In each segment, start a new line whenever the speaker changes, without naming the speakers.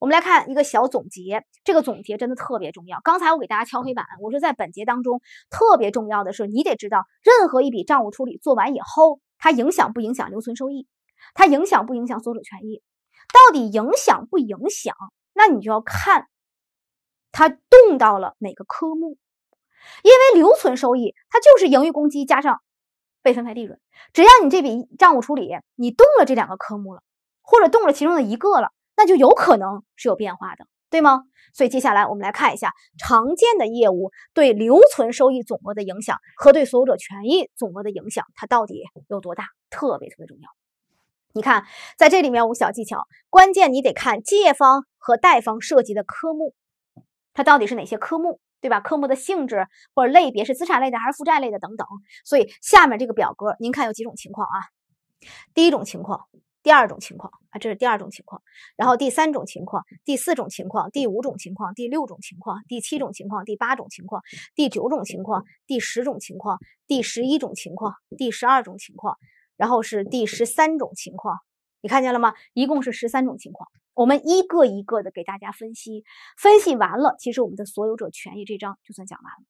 我们来看一个小总结，这个总结真的特别重要。刚才我给大家敲黑板，我说在本节当中特别重要的是，你得知道任何一笔账务处理做完以后，它影响不影响留存收益，它影响不影响所有者权益，到底影响不影响？那你就要看它动到了哪个科目，因为留存收益它就是盈余公积加上被分配利润，只要你这笔账务处理你动了这两个科目了，或者动了其中的一个了。那就有可能是有变化的，对吗？所以接下来我们来看一下常见的业务对留存收益总额的影响和对所有者权益总额的影响，它到底有多大？特别特别重要。你看，在这里面五小技巧，关键你得看借方和贷方涉及的科目，它到底是哪些科目，对吧？科目的性质或者类别是资产类的还是负债类的等等。所以下面这个表格，您看有几种情况啊？第一种情况。第二种情况啊，这是第二种情况，然后第三种情况，第四种情况，第五种情况，第六种情况，第七种情况，第八种情况，第九种情况，第十种情况，第十一种情况，第十二种情况，然后是第十三种情况，你看见了吗？一共是十三种情况，我们一个一个的给大家分析，分析完了，其实我们的所有者权益这章就算讲完了。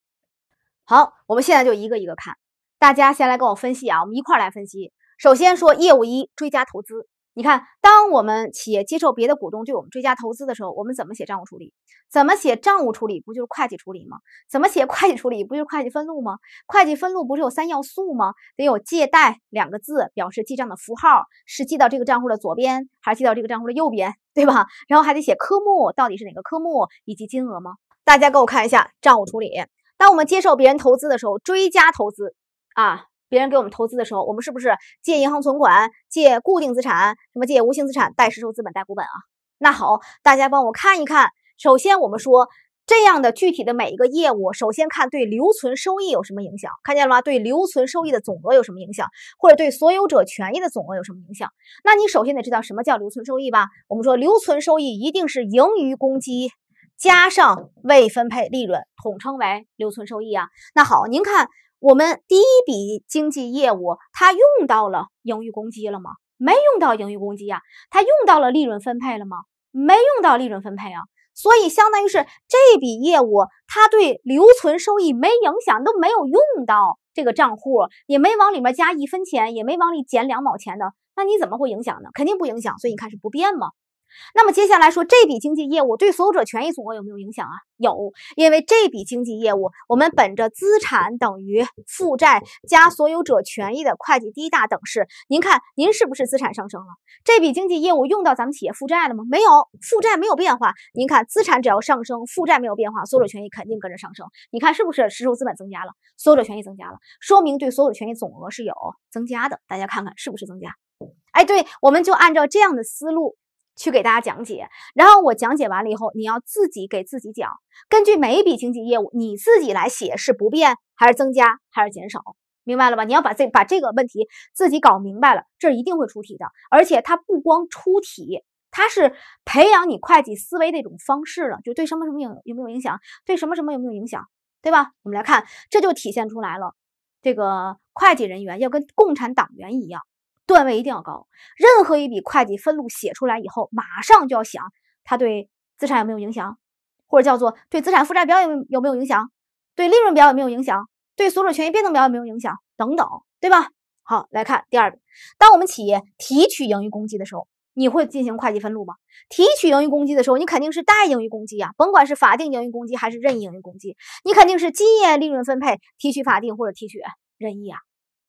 好，我们现在就一个一个看，大家先来跟我分析啊，我们一块儿来分析。首先说业务一追加投资，你看，当我们企业接受别的股东对我们追加投资的时候，我们怎么写账务处理？怎么写账务处理？不就是会计处理吗？怎么写会计处理？不就是会计分录吗？会计分录不是有三要素吗？得有借贷两个字表示记账的符号，是记到这个账户的左边还是记到这个账户的右边，对吧？然后还得写科目，到底是哪个科目以及金额吗？大家给我看一下账务处理。当我们接受别人投资的时候，追加投资啊。别人给我们投资的时候，我们是不是借银行存款、借固定资产、什么借无形资产、贷实收资本、贷股本啊？那好，大家帮我看一看。首先，我们说这样的具体的每一个业务，首先看对留存收益有什么影响，看见了吗？对留存收益的总额有什么影响，或者对所有者权益的总额有什么影响？那你首先得知道什么叫留存收益吧？我们说留存收益一定是盈余公积加上未分配利润，统称为留存收益啊。那好，您看。我们第一笔经济业务，它用到了盈余公积了吗？没用到盈余公积呀。它用到了利润分配了吗？没用到利润分配啊。所以相当于是这笔业务，它对留存收益没影响，都没有用到这个账户，也没往里面加一分钱，也没往里减两毛钱的。那你怎么会影响呢？肯定不影响。所以你看是不变嘛，那么接下来说这笔经济业务对所有者权益总额有没有影响啊？有，因为这笔经济业务，我们本着资产等于负债加所有者权益的会计第一大等式，您看您是不是资产上升了？这笔经济业务用到咱们企业负债了吗？没有，负债没有变化。您看资产只要上升，负债没有变化，所有者权益肯定跟着上升。你看是不是实收资本增加了，所有者权益增加了，说明对所有者权益总额是有增加的。大家看看是不是增加？哎，对，我们就按照这样的思路。去给大家讲解，然后我讲解完了以后，你要自己给自己讲，根据每一笔经济业务，你自己来写是不变还是增加还是减少，明白了吧？你要把这把这个问题自己搞明白了，这一定会出题的，而且它不光出题，它是培养你会计思维的一种方式了，就对什么什么有有没有影响，对什么什么有没有影响，对吧？我们来看，这就体现出来了，这个会计人员要跟共产党员一样。段位一定要高，任何一笔会计分录写出来以后，马上就要想它对资产有没有影响，或者叫做对资产负债表有没有有没有影响，对利润表有没有影响，对所有者权益变动表有没有影响等等，对吧？好，来看第二笔，当我们企业提取盈余公积的时候，你会进行会计分录吗？提取盈余公积的时候，你肯定是带盈余公积呀，甭管是法定盈余公积还是任意盈余公积，你肯定是经验利润分配提取法定或者提取任意啊。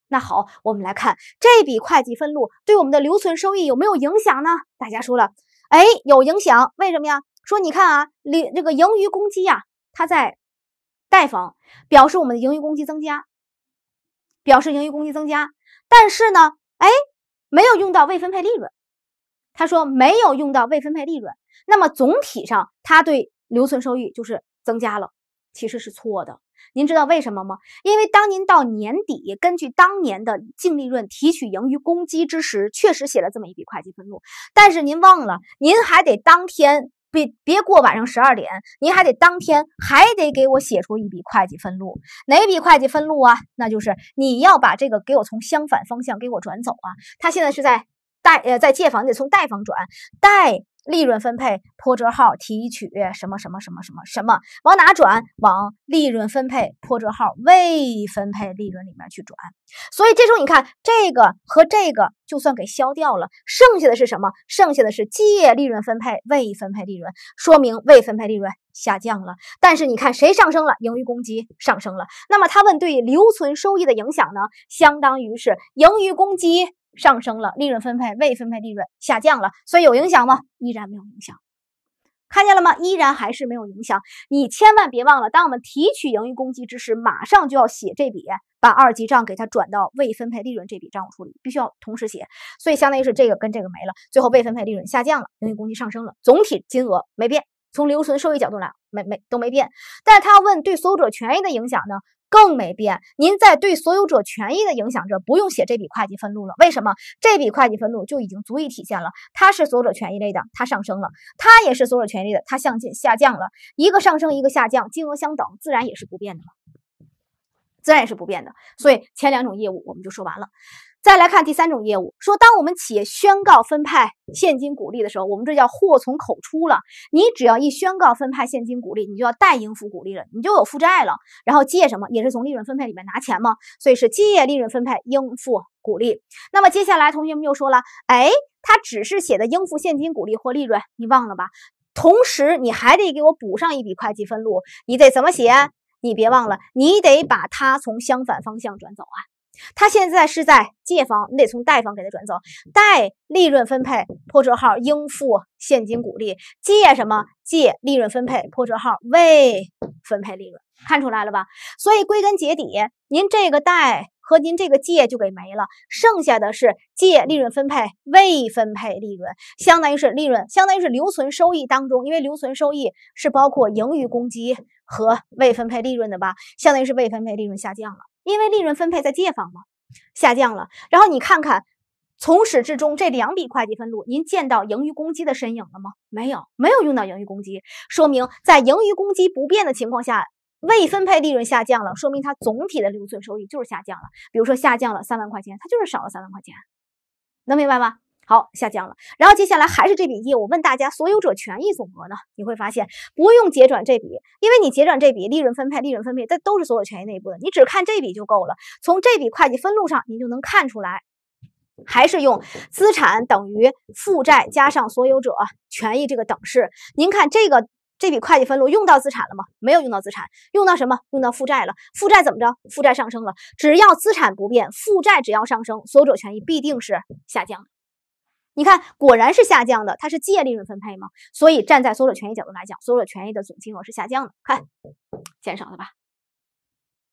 那好，我们来看这笔会计分录对我们的留存收益有没有影响呢？大家说了，哎，有影响，为什么呀？说你看啊，利这个盈余公积呀，它在贷方，表示我们的盈余公积增加，表示盈余公积增加。但是呢，哎，没有用到未分配利润，他说没有用到未分配利润，那么总体上它对留存收益就是增加了，其实是错的。您知道为什么吗？因为当您到年底，根据当年的净利润提取盈余公积之时，确实写了这么一笔会计分录。但是您忘了，您还得当天别别过晚上十二点，您还得当天还得给我写出一笔会计分录。哪笔会计分录啊？那就是你要把这个给我从相反方向给我转走啊。他现在是在贷呃在借方，你得从贷方转贷。利润分配，破折号提取什么什么什么什么什么，往哪转？往利润分配，破折号未分配利润里面去转。所以这时候你看，这个和这个就算给消掉了，剩下的是什么？剩下的是借利润分配，未分配利润，说明未分配利润下降了。但是你看谁上升了？盈余公积上升了。那么他问对留存收益的影响呢？相当于是盈余公积。上升了，利润分配未分配利润下降了，所以有影响吗？依然没有影响，看见了吗？依然还是没有影响。你千万别忘了，当我们提取盈余公积之时，马上就要写这笔，把二级账给它转到未分配利润这笔账务处理，必须要同时写。所以相当于是这个跟这个没了，最后未分配利润下降了，盈余公积上升了，总体金额没变。从留存收益角度来，没没都没变。但是他要问对所有者权益的影响呢？更没变，您在对所有者权益的影响这不用写这笔会计分录了。为什么？这笔会计分录就已经足以体现了，它是所有者权益类的，它上升了；它也是所有者权益的，它向进下降了，一个上升，一个下降，金额相等，自然也是不变的嘛，自然也是不变的。所以前两种业务我们就说完了。再来看第三种业务，说当我们企业宣告分派现金股利的时候，我们这叫祸从口出了。你只要一宣告分派现金股利，你就要贷应付股利了，你就有负债了。然后借什么也是从利润分配里面拿钱吗？所以是借利润分配应付股利。那么接下来同学们又说了，哎，他只是写的应付现金股利或利润，你忘了吧？同时你还得给我补上一笔会计分录，你得怎么写？你别忘了，你得把它从相反方向转走啊。它现在是在借方，你得从贷方给它转走。贷利润分配破折号应付现金股利，借什么？借利润分配破折号未分配利润。看出来了吧？所以归根结底，您这个贷和您这个借就给没了，剩下的是借利润分配未分配利润，相当于是利润，相当于是留存收益当中，因为留存收益是包括盈余公积和未分配利润的吧？相当于是未分配利润下降了。因为利润分配在借方嘛，下降了。然后你看看，从始至终这两笔会计分录，您见到盈余公积的身影了吗？没有，没有用到盈余公积，说明在盈余公积不变的情况下，未分配利润下降了，说明它总体的留存收益就是下降了。比如说下降了三万块钱，它就是少了三万块钱，能明白吗？好，下降了。然后接下来还是这笔业务。问大家，所有者权益总额呢？你会发现不用结转这笔，因为你结转这笔利润分配，利润分配这都是所有权益内部的，你只看这笔就够了。从这笔会计分录上，你就能看出来，还是用资产等于负债加上所有者权益这个等式。您看这个这笔会计分录用到资产了吗？没有用到资产，用到什么？用到负债了。负债怎么着？负债上升了。只要资产不变，负债只要上升，所有者权益必定是下降。你看，果然是下降的，它是借利润分配吗？所以站在所有者权益角度来讲，所有者权益的总金额是下降的，看减少了吧？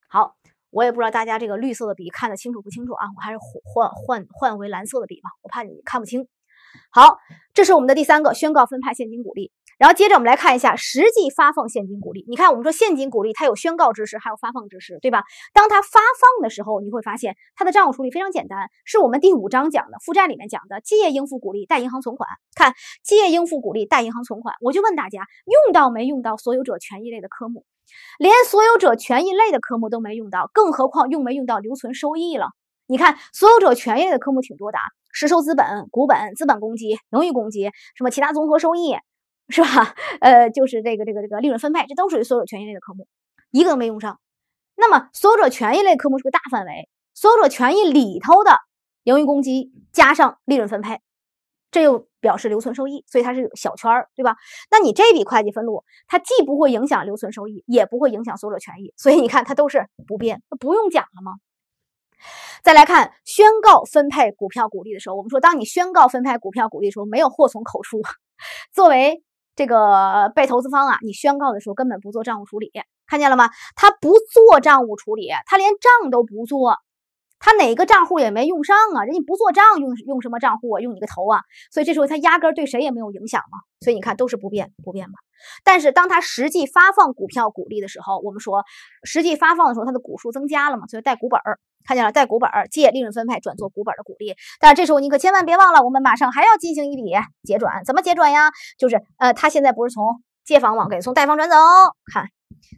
好，我也不知道大家这个绿色的笔看得清楚不清楚啊，我还是换换换回蓝色的笔吧，我怕你看不清。好，这是我们的第三个，宣告分派现金股利。然后接着我们来看一下实际发放现金股利。你看，我们说现金股利，它有宣告之时，还有发放之时，对吧？当它发放的时候，你会发现它的账务处理非常简单，是我们第五章讲的负债里面讲的借应付股利，贷银行存款。看借应付股利，贷银行存款。我就问大家，用到没用到所有者权益类的科目？连所有者权益类的科目都没用到，更何况用没用到留存收益了？你看所有者权益类的科目挺多的啊，实收资本、股本、资本公积、盈余公积，什么其他综合收益。是吧？呃，就是这个这个这个利润分配，这都属于所有权益类的科目，一个都没用上。那么所有者权益类科目是个大范围，所有者权益里头的盈余公积加上利润分配，这又表示留存收益，所以它是小圈儿，对吧？那你这笔会计分录，它既不会影响留存收益，也不会影响所有者权益，所以你看它都是不变，不用讲了吗？再来看宣告分配股票股利的时候，我们说当你宣告分配股票股利的时候，没有祸从口出，作为。这个被投资方啊，你宣告的时候根本不做账务处理，看见了吗？他不做账务处理，他连账都不做，他哪个账户也没用上啊！人家不做账，用用什么账户啊？用你个头啊！所以这时候他压根对谁也没有影响嘛。所以你看都是不变不变嘛。但是当他实际发放股票股利的时候，我们说实际发放的时候，他的股数增加了嘛，所以带股本儿。看见了，贷股本借利润分配转做股本的股利，但是这时候你可千万别忘了，我们马上还要进行一笔结转，怎么结转呀？就是，呃，他现在不是从借房往给从贷方转走，看，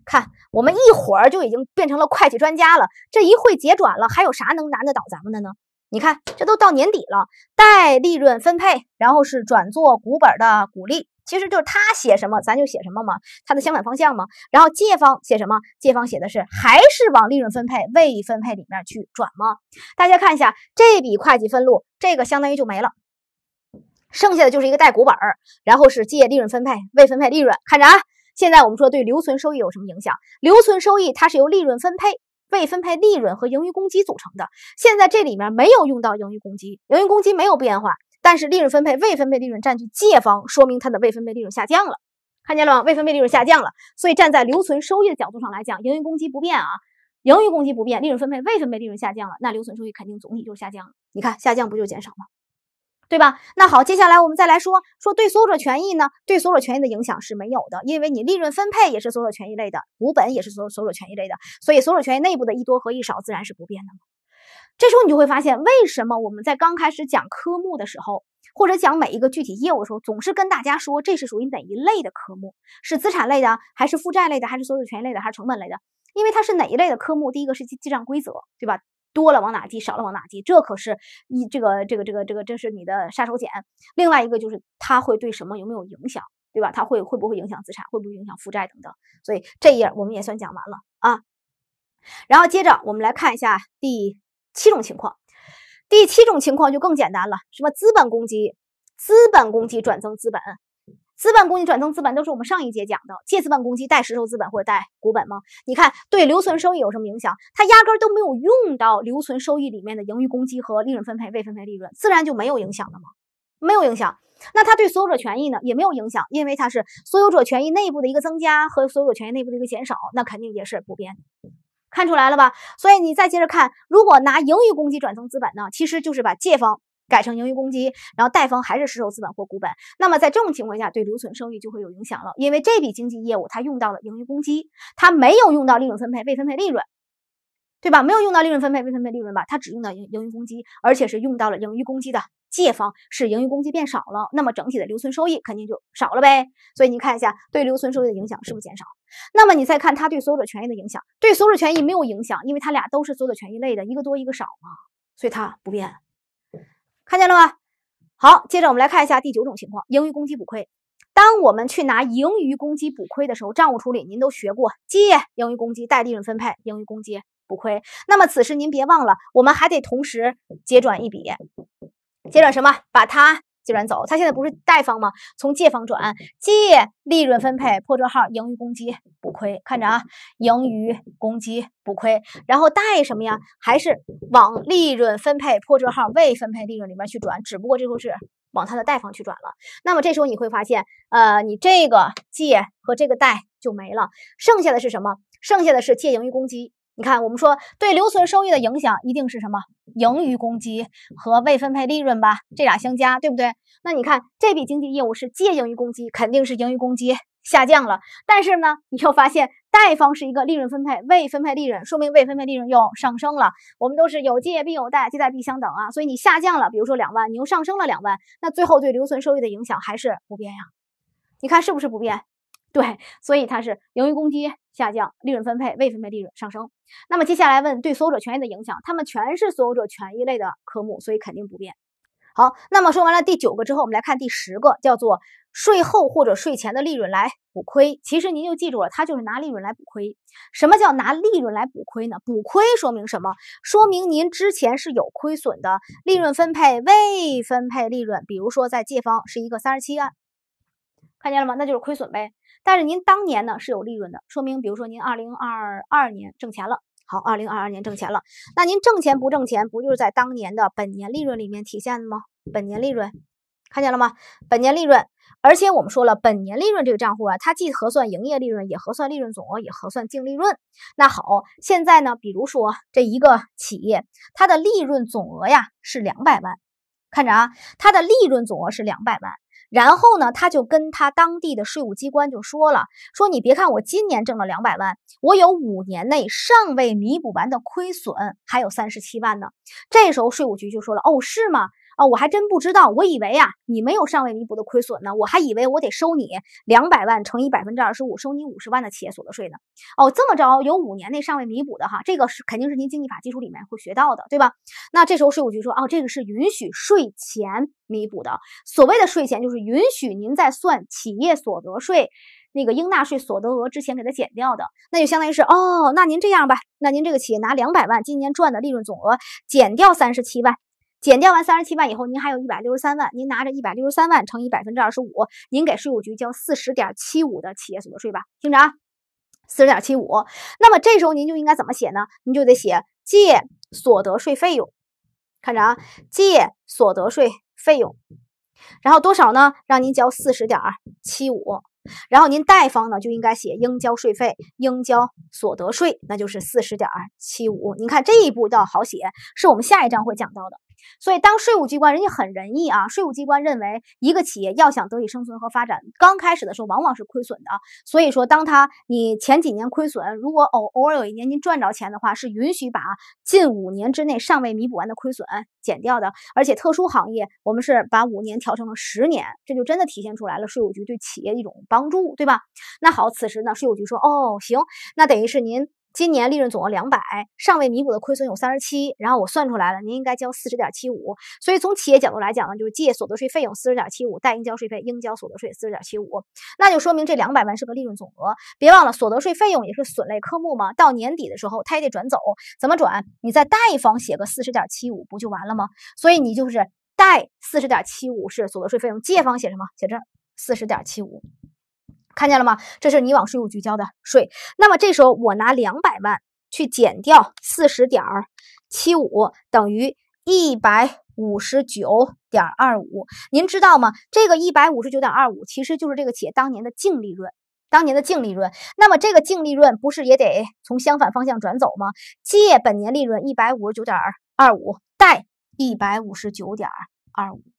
看，我们一会儿就已经变成了会计专家了，这一会结转了，还有啥能难得倒咱们的呢？你看，这都到年底了，贷利润分配，然后是转做股本的股利。其实就是他写什么，咱就写什么嘛，它的相反方向嘛。然后借方写什么？借方写的是还是往利润分配未分配里面去转吗？大家看一下这笔会计分录，这个相当于就没了，剩下的就是一个带股本儿，然后是借利润分配未分配利润。看着啊，现在我们说对留存收益有什么影响？留存收益它是由利润分配未分配利润和盈余公积组成的。现在这里面没有用到盈余公积，盈余公积没有变化。但是利润分配未分配利润占据借方，说明它的未分配利润下降了，看见了吗？未分配利润下降了，所以站在留存收益的角度上来讲，盈余公积不变啊，盈余公积不变，利润分配未分配利润下降了，那留存收益肯定总体就下降了。你看下降不就减少吗？对吧？那好，接下来我们再来说说对所有者权益呢？对所有者权益的影响是没有的，因为你利润分配也是所有者权益类的，股本也是所有所有者权益类的，所以所有者权益内部的一多和一少自然是不变的。这时候你就会发现，为什么我们在刚开始讲科目的时候，或者讲每一个具体业务的时候，总是跟大家说这是属于哪一类的科目，是资产类的，还是负债类的，还是所有权益类的，还是成本类的？因为它是哪一类的科目，第一个是记账规则，对吧？多了往哪记，少了往哪记，这可是一这个这个这个这个这是你的杀手锏。另外一个就是它会对什么有没有影响，对吧？它会会不会影响资产，会不会影响负债等等。所以这一页我们也算讲完了啊。然后接着我们来看一下第。七种情况，第七种情况就更简单了。什么资本公积、资本公积转增资本、资本公积转增资本，都是我们上一节讲的借资本公积贷实收资本或者贷股本吗？你看对留存收益有什么影响？它压根都没有用到留存收益里面的盈余公积和利润分配未分配利润，自然就没有影响了吗？没有影响。那它对所有者权益呢，也没有影响，因为它是所有者权益内部的一个增加和所有者权益内部的一个减少，那肯定也是不变的。看出来了吧？所以你再接着看，如果拿盈余公积转增资本呢，其实就是把借方改成盈余公积，然后贷方还是实收资本或股本。那么在这种情况下，对留存收益就会有影响了，因为这笔经济业务它用到了盈余公积，它没有用到利润分配、未分配利润。对吧？没有用到利润分配未分配利润吧？它只用到盈盈余公积，而且是用到了盈余公积的借方，使盈余公积变少了。那么整体的留存收益肯定就少了呗。所以你看一下对留存收益的影响是不是减少？那么你再看它对所有者权益的影响，对所有者权益没有影响，因为它俩都是所有者权益类的，一个多一个少嘛，所以它不变。看见了吗？好，接着我们来看一下第九种情况，盈余公积补亏。当我们去拿盈余公积补亏的时候，账务处理您都学过，借盈余公积，贷利润分配盈余公积。补亏，那么此时您别忘了，我们还得同时结转一笔，结转什么？把它结转走。它现在不是贷方吗？从借方转借利润分配破折号盈余公积补亏，看着啊，盈余公积补亏，然后贷什么呀？还是往利润分配破折号未分配利润里面去转，只不过这时候是往它的贷方去转了。那么这时候你会发现，呃，你这个借和这个贷就没了，剩下的是什么？剩下的是借盈余公积。你看，我们说对留存收益的影响一定是什么盈余公积和未分配利润吧，这俩相加，对不对？那你看这笔经济业务是借盈余公积，肯定是盈余公积下降了。但是呢，你又发现贷方是一个利润分配，未分配利润，说明未分配利润又上升了。我们都是有借必有贷，借贷必相等啊，所以你下降了，比如说两万，你又上升了两万，那最后对留存收益的影响还是不变呀？你看是不是不变？对，所以它是盈余公积下降，利润分配未分配利润上升。那么接下来问对所有者权益的影响，它们全是所有者权益类的科目，所以肯定不变。好，那么说完了第九个之后，我们来看第十个，叫做税后或者税前的利润来补亏。其实您就记住了，它就是拿利润来补亏。什么叫拿利润来补亏呢？补亏说明什么？说明您之前是有亏损的，利润分配未分配利润，比如说在借方是一个三十七万。看见了吗？那就是亏损呗。但是您当年呢是有利润的，说明，比如说您二零二二年挣钱了，好，二零二二年挣钱了。那您挣钱不挣钱，不就是在当年的本年利润里面体现的吗？本年利润，看见了吗？本年利润。而且我们说了，本年利润这个账户啊，它既核算营业利润，也核算利润总额，也核算净利润。那好，现在呢，比如说这一个企业，它的利润总额呀是两百万，看着啊，它的利润总额是两百万。然后呢，他就跟他当地的税务机关就说了，说你别看我今年挣了两百万，我有五年内尚未弥补完的亏损，还有三十七万呢。这时候税务局就说了，哦，是吗？啊，我还真不知道，我以为啊，你没有尚未弥补的亏损呢，我还以为我得收你两百万乘以百分之二十五，收你五十万的企业所得税呢。哦，这么着有五年内尚未弥补的哈，这个是肯定是您经济法基础里面会学到的，对吧？那这时候税务局说，哦，这个是允许税前弥补的，所谓的税前就是允许您在算企业所得税那个应纳税所得额之前给它减掉的，那就相当于是哦，那您这样吧，那您这个企业拿两百万今年赚的利润总额减掉三十七万。减掉完三十七万以后，您还有一百六十三万。您拿着一百六十三万乘以百分之二十五，您给税务局交四十点七五的企业所得税吧。听着啊，四十点七五。那么这时候您就应该怎么写呢？您就得写借所得税费用，看着啊，借所得税费用。然后多少呢？让您交四十点七五。然后您贷方呢就应该写应交税费，应交所得税，那就是四十点七五。您看这一步倒好写，是我们下一章会讲到的。所以，当税务机关人家很仁义啊，税务机关认为一个企业要想得以生存和发展，刚开始的时候往往是亏损的。所以说，当他你前几年亏损，如果偶偶尔有一年您赚着钱的话，是允许把近五年之内尚未弥补完的亏损减掉的。而且，特殊行业我们是把五年调成了十年，这就真的体现出来了税务局对企业一种帮助，对吧？那好，此时呢，税务局说：“哦，行，那等于是您。”今年利润总额两百，尚未弥补的亏损有三十七，然后我算出来了，您应该交四十点七五。所以从企业角度来讲呢，就是借所得税费用四十点七五，贷应交税费、应交所得税四十点七五。那就说明这两百万是个利润总额。别忘了所得税费用也是损类科目嘛，到年底的时候它也得转走。怎么转？你在贷方写个四十点七五不就完了吗？所以你就是贷四十点七五是所得税费用，借方写什么？写这四十点七五。看见了吗？这是你往税务局交的税。那么这时候我拿两百万去减掉四十点七五，等于一百五十九点二五。您知道吗？这个一百五十九点二五其实就是这个企业当年的净利润，当年的净利润。那么这个净利润不是也得从相反方向转走吗？借本年利润一百五十九点二五，贷一百五十九点二五。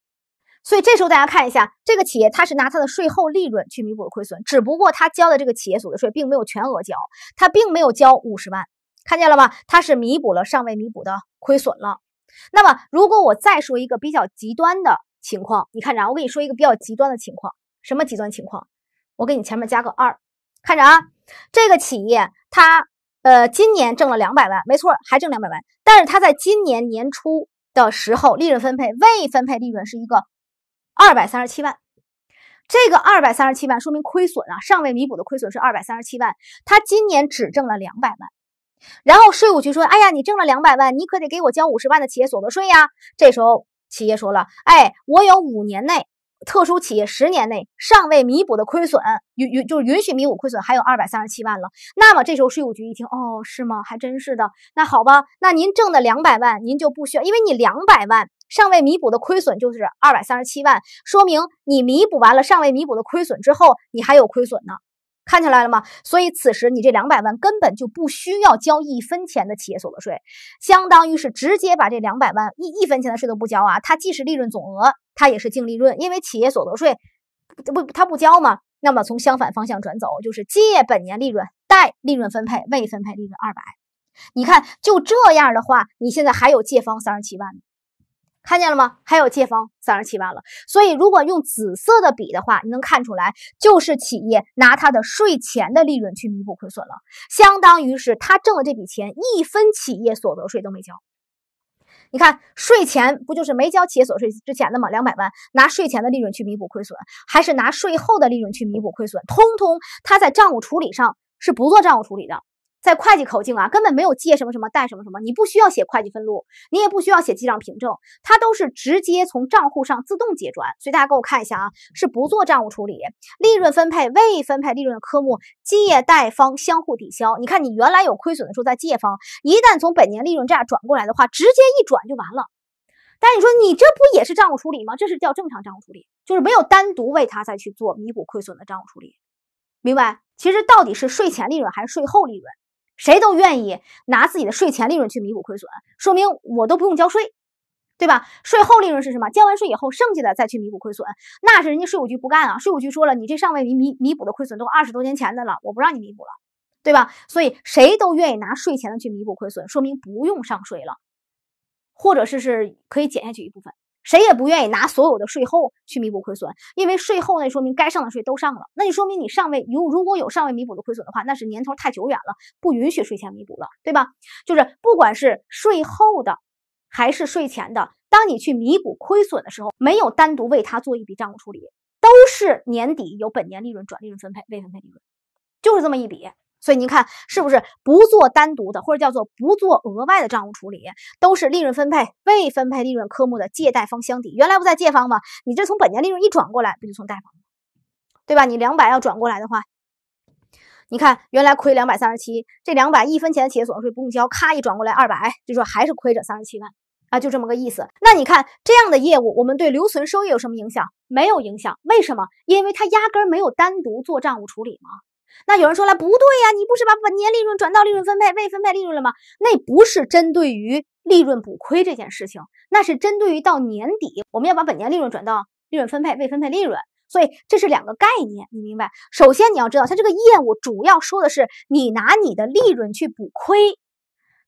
所以这时候大家看一下，这个企业它是拿它的税后利润去弥补亏损，只不过它交的这个企业所得税并没有全额交，它并没有交五十万，看见了吧？它是弥补了尚未弥补的亏损了。那么如果我再说一个比较极端的情况，你看着啊，我跟你说一个比较极端的情况，什么极端情况？我给你前面加个二，看着啊，这个企业它呃今年挣了两百万，没错，还挣两百万，但是它在今年年初的时候利润分配未分配利润是一个。二百三十七万，这个二百三十七万说明亏损啊，尚未弥补的亏损是二百三十七万。他今年只挣了两百万，然后税务局说：“哎呀，你挣了两百万，你可得给我交五十万的企业所得税呀。”这时候企业说了：“哎，我有五年内特殊企业，十年内尚未弥补的亏损，允允就是允许弥补亏损，还有二百三十七万了。”那么这时候税务局一听：“哦，是吗？还真是的。那好吧，那您挣的两百万，您就不需要，因为你两百万。”尚未弥补的亏损就是二百三十七万，说明你弥补完了尚未弥补的亏损之后，你还有亏损呢。看起来了吗？所以此时你这两百万根本就不需要交一分钱的企业所得税，相当于是直接把这两百万一一分钱的税都不交啊！它既是利润总额，它也是净利润，因为企业所得税不它不交嘛。那么从相反方向转走，就是借本年利润，贷利润分配未分配利润二百。你看就这样的话，你现在还有借方三十七万。看见了吗？还有借方三十七万了，所以如果用紫色的笔的话，你能看出来，就是企业拿它的税前的利润去弥补亏损了，相当于是他挣的这笔钱一分企业所得税都没交。你看税前不就是没交企业所得税之前的吗？两百万拿税前的利润去弥补亏损，还是拿税后的利润去弥补亏损，通通他在账务处理上是不做账务处理的。在会计口径啊，根本没有借什么什么贷什么什么，你不需要写会计分录，你也不需要写记账凭证，它都是直接从账户上自动结转。所以大家给我看一下啊，是不做账务处理，利润分配未分配利润的科目借贷方相互抵消。你看你原来有亏损的时候在借方，一旦从本年利润这样转过来的话，直接一转就完了。但是你说你这不也是账务处理吗？这是叫正常账务处理，就是没有单独为它再去做弥补亏损的账务处理。明白？其实到底是税前利润还是税后利润？谁都愿意拿自己的税前利润去弥补亏损，说明我都不用交税，对吧？税后利润是什么？交完税以后剩下的再去弥补亏损，那是人家税务局不干啊！税务局说了，你这尚未弥弥弥补的亏损都二十多年前的了，我不让你弥补了，对吧？所以谁都愿意拿税前的去弥补亏损，说明不用上税了，或者是是可以减下去一部分。谁也不愿意拿所有的税后去弥补亏损，因为税后那说明该上的税都上了，那就说明你尚未如如果有尚未弥补的亏损的话，那是年头太久远了，不允许税前弥补了，对吧？就是不管是税后的还是税前的，当你去弥补亏损的时候，没有单独为他做一笔账务处理，都是年底由本年利润转利润分配未分配利润，就是这么一笔。所以您看是不是不做单独的，或者叫做不做额外的账务处理，都是利润分配未分配利润科目的借贷方相抵。原来不在借方吗？你这从本年利润一转过来，不就从贷方吗？对吧？你两百要转过来的话，你看原来亏两百三十七，这两百一分钱的企业所得税不用交，咔一转过来二百，就说还是亏着三十七万啊，就这么个意思。那你看这样的业务，我们对留存收益有什么影响？没有影响。为什么？因为它压根儿没有单独做账务处理吗？那有人说了不对呀，你不是把本年利润转到利润分配未分配利润了吗？那不是针对于利润补亏这件事情，那是针对于到年底我们要把本年利润转到利润分配未分配利润，所以这是两个概念，你明白？首先你要知道，它这个业务主要说的是你拿你的利润去补亏，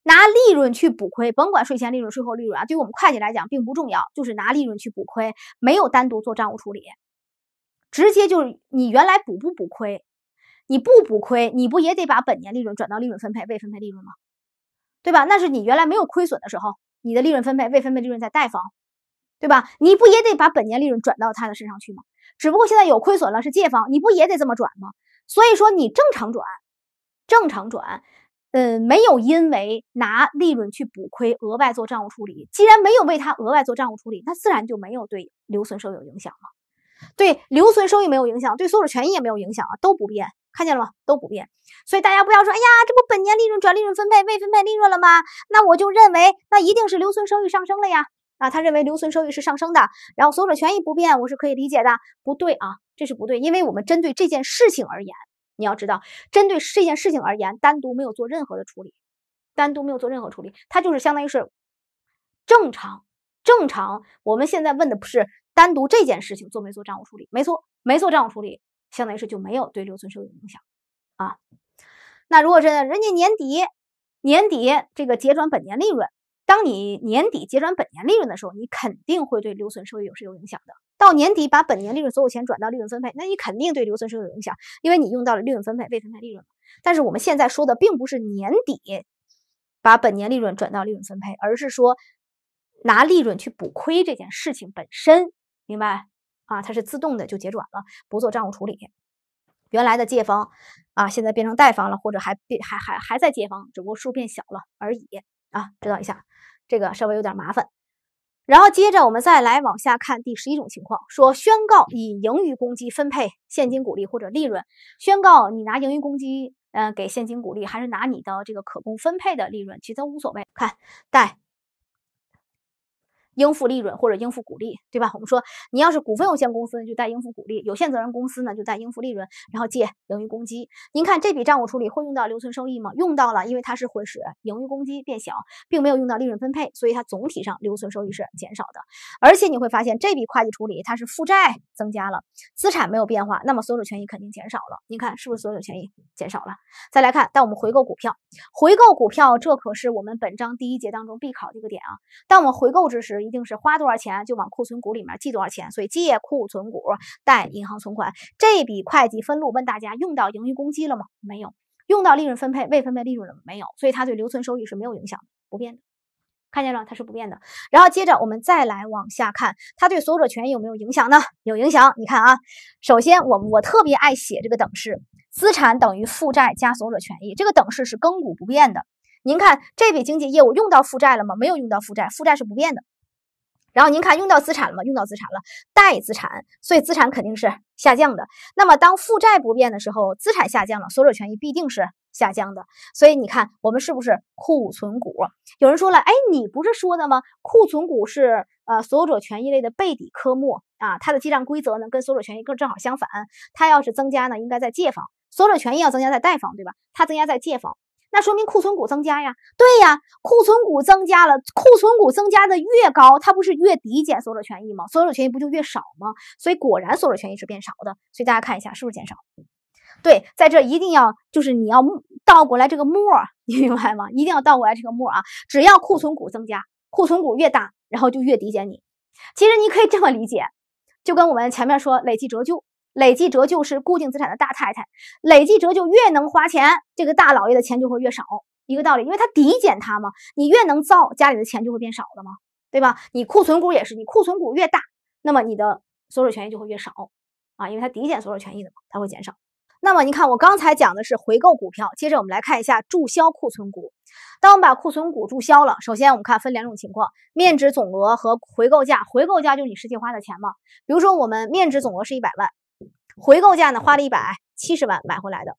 拿利润去补亏，甭管税前利润、税后利润啊，对于我们会计来讲并不重要，就是拿利润去补亏，没有单独做账务处理，直接就是你原来补不补亏。你不补亏，你不也得把本年利润转到利润分配未分配利润吗？对吧？那是你原来没有亏损的时候，你的利润分配未分配利润在贷方，对吧？你不也得把本年利润转到他的身上去吗？只不过现在有亏损了是借方，你不也得这么转吗？所以说你正常转，正常转，嗯，没有因为拿利润去补亏额外做账务处理。既然没有为他额外做账务处理，那自然就没有对留存收益有影响了。对留存收益没有影响，对所有权益也没有影响啊，都不变。看见了吗？都不变，所以大家不要说，哎呀，这不本年利润转利润分配未分配利润了吗？那我就认为那一定是留存收益上升了呀。啊，他认为留存收益是上升的，然后所有者权益不变，我是可以理解的。不对啊，这是不对，因为我们针对这件事情而言，你要知道，针对这件事情而言，单独没有做任何的处理，单独没有做任何处理，它就是相当于是正常正常。我们现在问的不是单独这件事情做没做账务处理，没错，没做账务处理。相当于是就没有对留存收益有影响啊。那如果是人家年底年底这个结转本年利润，当你年底结转本年利润的时候，你肯定会对留存收益有是有影响的。到年底把本年利润所有钱转到利润分配，那你肯定对留存收益有影响，因为你用到了利润分配未分配利润。但是我们现在说的并不是年底把本年利润转到利润分配，而是说拿利润去补亏这件事情本身，明白？啊，它是自动的就结转了，不做账务处理。原来的借方啊，现在变成贷方了，或者还变还还还在借方，只不过数变小了而已啊。知道一下，这个稍微有点麻烦。然后接着我们再来往下看第十一种情况，说宣告以盈余公积分配现金股利或者利润。宣告你拿盈余公积，嗯，给现金股利，还是拿你的这个可供分配的利润，其实无所谓。看贷。应付利润或者应付股利，对吧？我们说你要是股份有限公司呢，就贷应付股利；有限责任公司呢，就贷应付利润，然后借盈余公积。您看这笔账务处理会用到留存收益吗？用到了，因为它是会使盈余公积变小，并没有用到利润分配，所以它总体上留存收益是减少的。而且你会发现这笔会计处理它是负债增加了，资产没有变化，那么所有权益肯定减少了。您看是不是所有权益减少了？再来看，当我们回购股票，回购股票这可是我们本章第一节当中必考的一个点啊。当我们回购之时。一定是花多少钱就往库存股里面记多少钱，所以借库存股，贷银行存款。这笔会计分录问大家用到盈余公积了吗？没有。用到利润分配未分配利润了吗？没有。所以它对留存收益是没有影响的，不变的。看见了，它是不变的。然后接着我们再来往下看，它对所有者权益有没有影响呢？有影响。你看啊，首先我我特别爱写这个等式：资产等于负债加所有者权益。这个等式是亘古不变的。您看这笔经济业务用到负债了吗？没有用到负债，负债是不变的。然后您看用到资产了吗？用到资产了，贷资产，所以资产肯定是下降的。那么当负债不变的时候，资产下降了，所有者权益必定是下降的。所以你看我们是不是库存股？有人说了，哎，你不是说的吗？库存股是呃所有者权益类的背底科目啊，它的记账规则呢跟所有者权益更正好相反。它要是增加呢，应该在借方；所有者权益要增加在贷方，对吧？它增加在借方。那说明库存股增加呀，对呀，库存股增加了，库存股增加的越高，它不是越抵减所有者权益吗？所有者权益不就越少吗？所以果然所有者权益是变少的。所以大家看一下是不是减少？对，在这一定要就是你要倒过来这个末，你明白吗？一定要倒过来这个末啊！只要库存股增加，库存股越大，然后就越抵减你。其实你可以这么理解，就跟我们前面说累计折旧。累计折旧是固定资产的大太太，累计折旧越能花钱，这个大老爷的钱就会越少，一个道理，因为他抵减它嘛，你越能造，家里的钱就会变少的嘛，对吧？你库存股也是，你库存股越大，那么你的所有权益就会越少啊，因为它抵减所有权益的嘛，它会减少。那么你看，我刚才讲的是回购股票，接着我们来看一下注销库存股。当我们把库存股注销了，首先我们看分两种情况：面值总额和回购价。回购价就是你实际花的钱嘛。比如说，我们面值总额是一百万。回购价呢，花了一百七十万买回来的，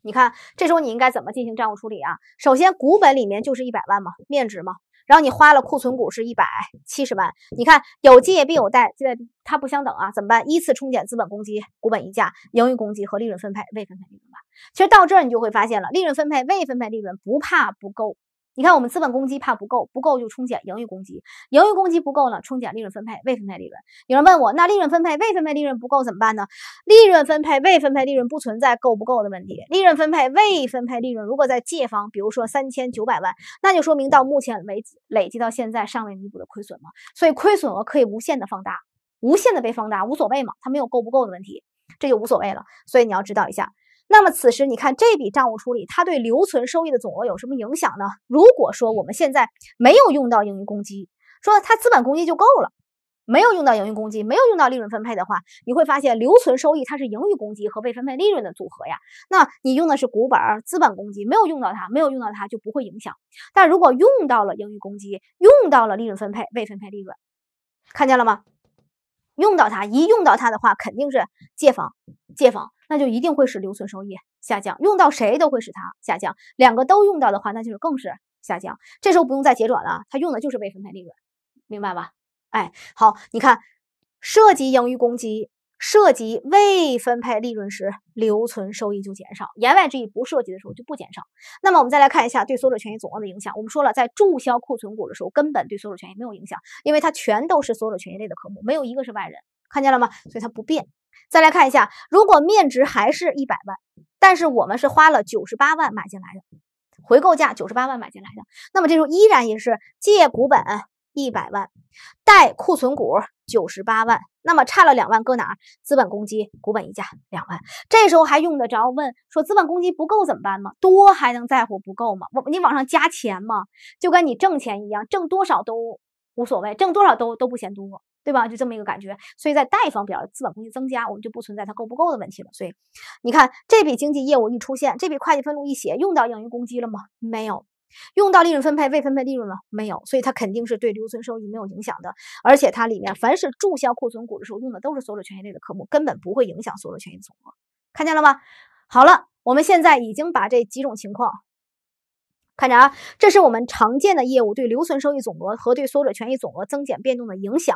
你看这时候你应该怎么进行账务处理啊？首先股本里面就是一百万嘛，面值嘛，然后你花了库存股是一百七十万，你看有借必有贷，借贷它不相等啊，怎么办？依次冲减资本公积、股本溢价、盈余公积和利润分配未分配利润吧。其实到这儿你就会发现了，利润分配未分配利润不怕不够。你看，我们资本公积怕不够，不够就冲减盈余公积，盈余公积不够呢，冲减利润分配未分配利润。有人问我，那利润分配未分配利润不够怎么办呢？利润分配未分配利润不存在够不够的问题，利润分配未分配利润如果在借方，比如说三千九百万，那就说明到目前为止累计到现在尚未弥补的亏损嘛，所以亏损额可以无限的放大，无限的被放大，无所谓嘛，它没有够不够的问题，这就无所谓了。所以你要知道一下。那么此时你看这笔账务处理，它对留存收益的总额有什么影响呢？如果说我们现在没有用到盈余公积，说它资本公积就够了，没有用到盈余公积，没有用到利润分配的话，你会发现留存收益它是盈余公积和未分配利润的组合呀。那你用的是股本、资本公积，没有用到它，没有用到它就不会影响。但如果用到了盈余公积，用到了利润分配、未分配利润，看见了吗？用到它，一用到它的话，肯定是借方，借方。那就一定会使留存收益下降，用到谁都会使它下降。两个都用到的话，那就是更是下降。这时候不用再结转了，它用的就是未分配利润，明白吧？哎，好，你看，涉及盈余公积，涉及未分配利润时，留存收益就减少。言外之意，不涉及的时候就不减少。那么我们再来看一下对所有者权益总额的影响。我们说了，在注销库存股的时候，根本对所有者权益没有影响，因为它全都是所有者权益类的科目，没有一个是外人，看见了吗？所以它不变。再来看一下，如果面值还是一百万，但是我们是花了九十八万买进来的，回购价九十八万买进来的，那么这时候依然也是借股本一百万，贷库存股九十八万，那么差了两万搁哪？资本公积股本溢价两万，这时候还用得着问说资本公积不够怎么办吗？多还能在乎不够吗？我你往上加钱吗？就跟你挣钱一样，挣多少都无所谓，挣多少都都不嫌多。对吧？就这么一个感觉，所以在贷方表资本公积增加，我们就不存在它够不够的问题了。所以，你看这笔经济业务一出现，这笔会计分录一写，用到盈余公积了吗？没有，用到利润分配未分配利润了没有？所以它肯定是对留存收益没有影响的。而且它里面凡是注销库存股的时候用的都是所有权益类的科目，根本不会影响所有权益的总额，看见了吗？好了，我们现在已经把这几种情况。看着啊，这是我们常见的业务对留存收益总额和对所有者权益总额增减变动的影响，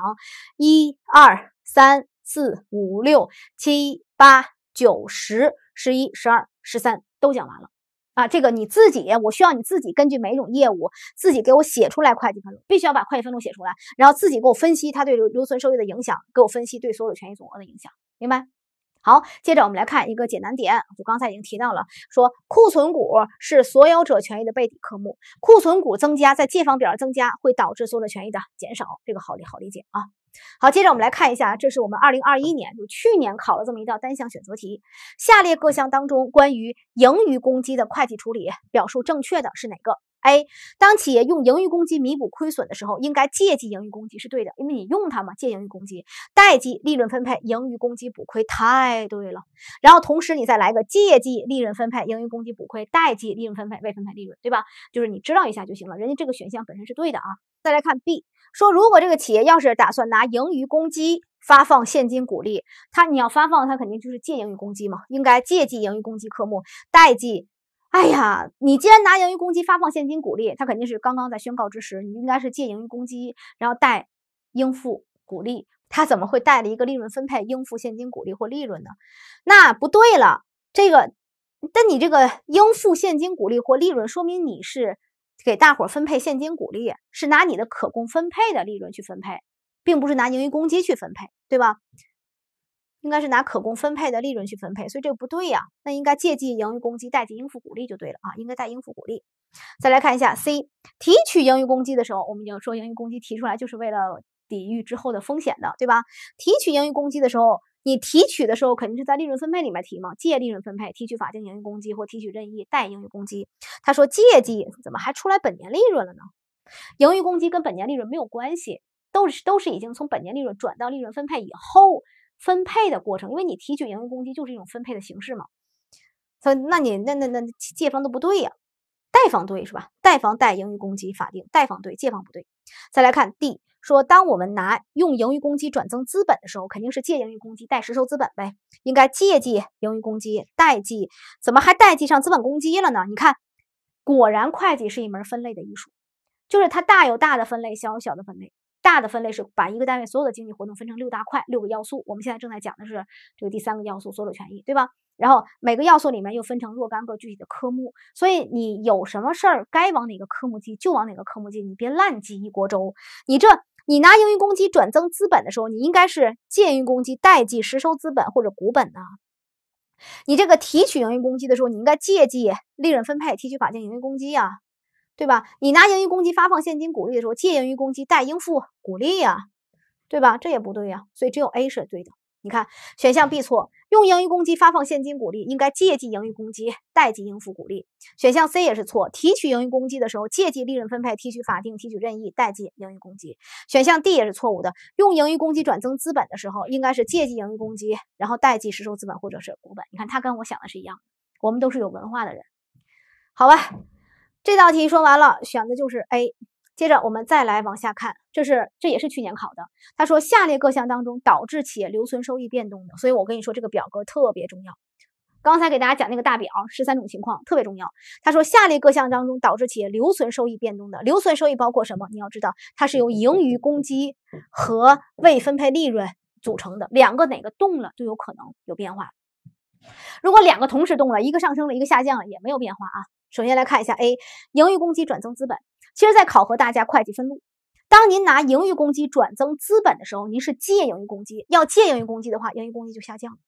一二三四五六七八九十十一十二十三都讲完了啊。这个你自己，我需要你自己根据每一种业务自己给我写出来会计分录，必须要把会计分录写出来，然后自己给我分析它对留留存收益的影响，给我分析对所有者权益总额的影响，明白？好，接着我们来看一个简单点，我刚才已经提到了，说库存股是所有者权益的背底科目，库存股增加在借方表上增加，会导致所有者权益的减少，这个好理好理解啊。好，接着我们来看一下，这是我们二零二一年就去年考了这么一道单项选择题，下列各项当中关于盈余公积的会计处理表述正确的是哪个？A，当企业用盈余公积弥补亏损的时候，应该借记盈余公积是对的，因为你用它嘛，借盈余公积，贷记利润分配，盈余公积补亏太对了。然后同时你再来个借记利润分配，盈余公积补亏，贷记利润分配未分配利润，对吧？就是你知道一下就行了。人家这个选项本身是对的啊。再来看 B，说如果这个企业要是打算拿盈余公积发放现金股利，它你要发放，它肯定就是借盈余公积嘛，应该借记盈余公积科目，贷记。哎呀，你既然拿盈余公积发放现金股利，他肯定是刚刚在宣告之时，你应该是借盈余公积，然后贷应付股利，他怎么会带了一个利润分配应付现金股利或利润呢？那不对了，这个，但你这个应付现金股利或利润，说明你是给大伙儿分配现金股利，是拿你的可供分配的利润去分配，并不是拿盈余公积去分配，对吧？应该是拿可供分配的利润去分配，所以这个不对呀。那应该借记盈余公积，贷记应付股利就对了啊。应该贷应付股利。再来看一下 C，提取盈余公积的时候，我们已经说盈余公积提出来就是为了抵御之后的风险的，对吧？提取盈余公积的时候，你提取的时候肯定是在利润分配里面提嘛，借利润分配，提取法定盈余公积或提取任意，贷盈余公积。他说借记怎么还出来本年利润了呢？盈余公积跟本年利润没有关系，都是都是已经从本年利润转到利润分配以后。分配的过程，因为你提取盈余公积就是一种分配的形式嘛。所以，那你那那那借方都不对呀，贷方对是吧？贷方贷盈余公积，法定贷方对，借方不对。再来看 D，说当我们拿用盈余公积转增资本的时候，肯定是借盈余公积，贷实收资本呗。应该借记盈余公积，贷记怎么还贷记上资本公积了呢？你看，果然会计是一门分类的艺术，就是它大有大的分类，小有小的分类。大的分类是把一个单位所有的经济活动分成六大块，六个要素。我们现在正在讲的是这个第三个要素，所有权益，对吧？然后每个要素里面又分成若干个具体的科目。所以你有什么事儿该往哪个科目记就往哪个科目记，你别烂记一锅粥。你这你拿盈余公积转增资本的时候，你应该是借盈余公积贷记实收资本或者股本啊。你这个提取盈余公积的时候，你应该借记利润分配提取法定盈余公积啊。对吧？你拿盈余公积发放现金股利的时候，借盈余公积，贷应付股利呀，对吧？这也不对呀，所以只有 A 是对的。你看，选项 B 错，用盈余公积发放现金股利，应该借记盈余公积，贷记应付股利。选项 C 也是错，提取盈余公积的时候，借记利润分配，提取法定，提取任意，贷记盈余公积。选项 D 也是错误的，用盈余公积转增资本的时候，应该是借记盈余公积，然后贷记实收资本或者是股本。你看，他跟我想的是一样，我们都是有文化的人，好吧？这道题说完了，选的就是 A。接着我们再来往下看，这是这也是去年考的。他说，下列各项当中导致企业留存收益变动的，所以我跟你说这个表格特别重要。刚才给大家讲那个大表，十三种情况特别重要。他说，下列各项当中导致企业留存收益变动的，留存收益包括什么？你要知道，它是由盈余公积和未分配利润组成的，两个哪个动了都有可能有变化。如果两个同时动了，一个上升了，一个下降了，也没有变化啊。首先来看一下，A，盈余公积转增资本，其实，在考核大家会计分录。当您拿盈余公积转增资本的时候，您是借盈余公积，要借盈余公积的话，盈余公积就下降了。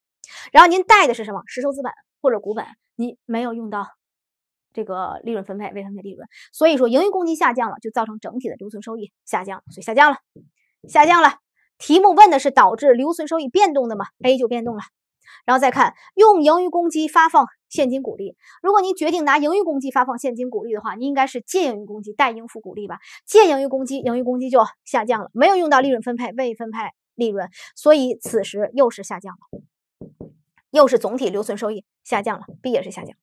然后您贷的是什么？实收资本或者股本，您没有用到这个利润分配，未分配利润。所以说盈余公积下降了，就造成整体的留存收益下降，所以下降了，下降了。题目问的是导致留存收益变动的嘛？A 就变动了。然后再看用盈余公积发放。现金股利，如果您决定拿盈余公积发放现金股利的话，您应该是借盈余公积，贷应付股利吧？借盈余公积，盈余公积就下降了，没有用到利润分配，未分配利润，所以此时又是下降了，又是总体留存收益下降了，B 也是下降。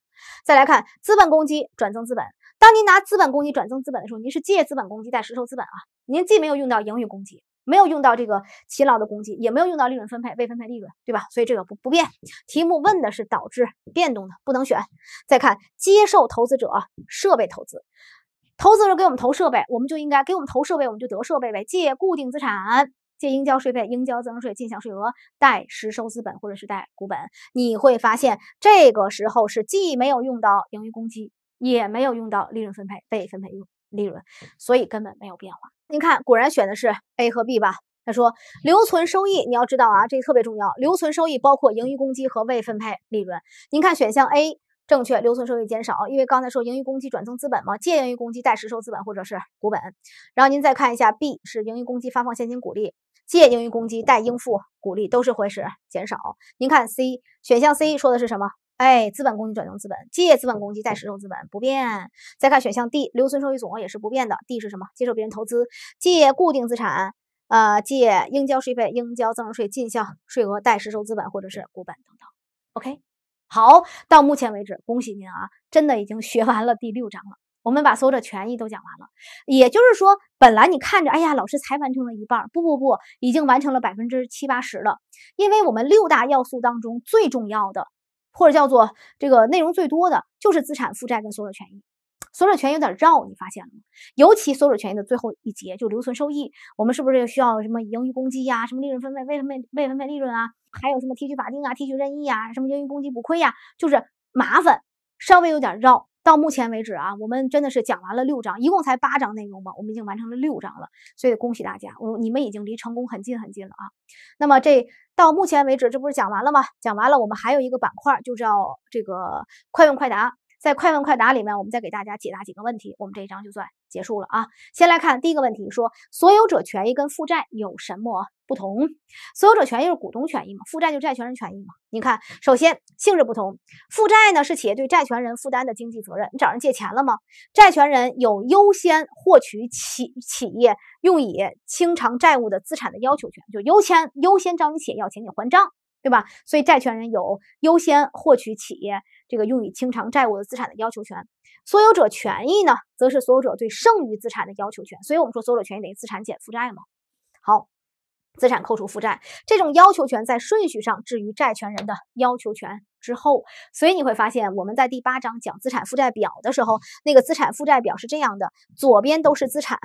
再来看资本公积转增资本，当您拿资本公积转增资本的时候，您是借资本公积，贷实收资本啊，您既没有用到盈余公积。没有用到这个勤劳的公积，也没有用到利润分配未分配利润，对吧？所以这个不不变。题目问的是导致变动的，不能选。再看接受投资者设备投资，投资者给我们投设备，我们就应该给我们投设备，我们就得设备呗。借固定资产，借应交税费应交增值税进项税额，贷实收资本或者是贷股本。你会发现这个时候是既没有用到盈余公积，也没有用到利润分配未分配用利润，所以根本没有变化。您看，果然选的是 A 和 B 吧？他说留存收益，你要知道啊，这特别重要。留存收益包括盈余公积和未分配利润。您看选项 A 正确，留存收益减少，因为刚才说盈余公积转增资本嘛，借盈余公积，贷实收资本或者是股本。然后您再看一下 B 是盈余公积发放现金股利，借盈余公积，贷应付股利，都是会使减少。您看 C 选项 C 说的是什么？哎，资本公积转增资本，借资本公积，贷实收资本，不变。再看选项 D，留存收益总额也是不变的。D 是什么？接受别人投资，借固定资产，呃，借应交税费、应交增值税进项税额，贷实收资本或者是股本等等。OK，好，到目前为止，恭喜您啊，真的已经学完了第六章了。我们把所有的权益都讲完了，也就是说，本来你看着，哎呀，老师才完成了一半，不不不，已经完成了百分之七八十了，因为我们六大要素当中最重要的。或者叫做这个内容最多的就是资产负债跟所有权益，所有权有点绕，你发现了吗？尤其所有权益的最后一节就留存收益，我们是不是需要什么盈余公积呀？什么利润分配未分配、未分配利润啊？还有什么提取法定啊？提取任意啊？什么盈余公积补亏呀？就是麻烦，稍微有点绕。到目前为止啊，我们真的是讲完了六章，一共才八章内容嘛，我们已经完成了六章了，所以恭喜大家，我你们已经离成功很近很近了啊。那么这到目前为止，这不是讲完了吗？讲完了，我们还有一个板块，就叫这个快问快答。在快问快答里面，我们再给大家解答几个问题。我们这一章就算结束了啊。先来看第一个问题，说所有者权益跟负债有什么不同？所有者权益是股东权益嘛，负债就债权人权益嘛。你看，首先性质不同，负债呢是企业对债权人负担的经济责任。你找人借钱了吗？债权人有优先获取企企业用以清偿债务的资产的要求权，就优先优先找你企业要钱，你还账，对吧？所以债权人有优先获取企业。这个用于清偿债务的资产的要求权，所有者权益呢，则是所有者对剩余资产的要求权。所以，我们说所有者权益等于资产减负债嘛。好，资产扣除负债这种要求权，在顺序上置于债权人的要求权之后。所以，你会发现我们在第八章讲资产负债表的时候，那个资产负债表是这样的：左边都是资产，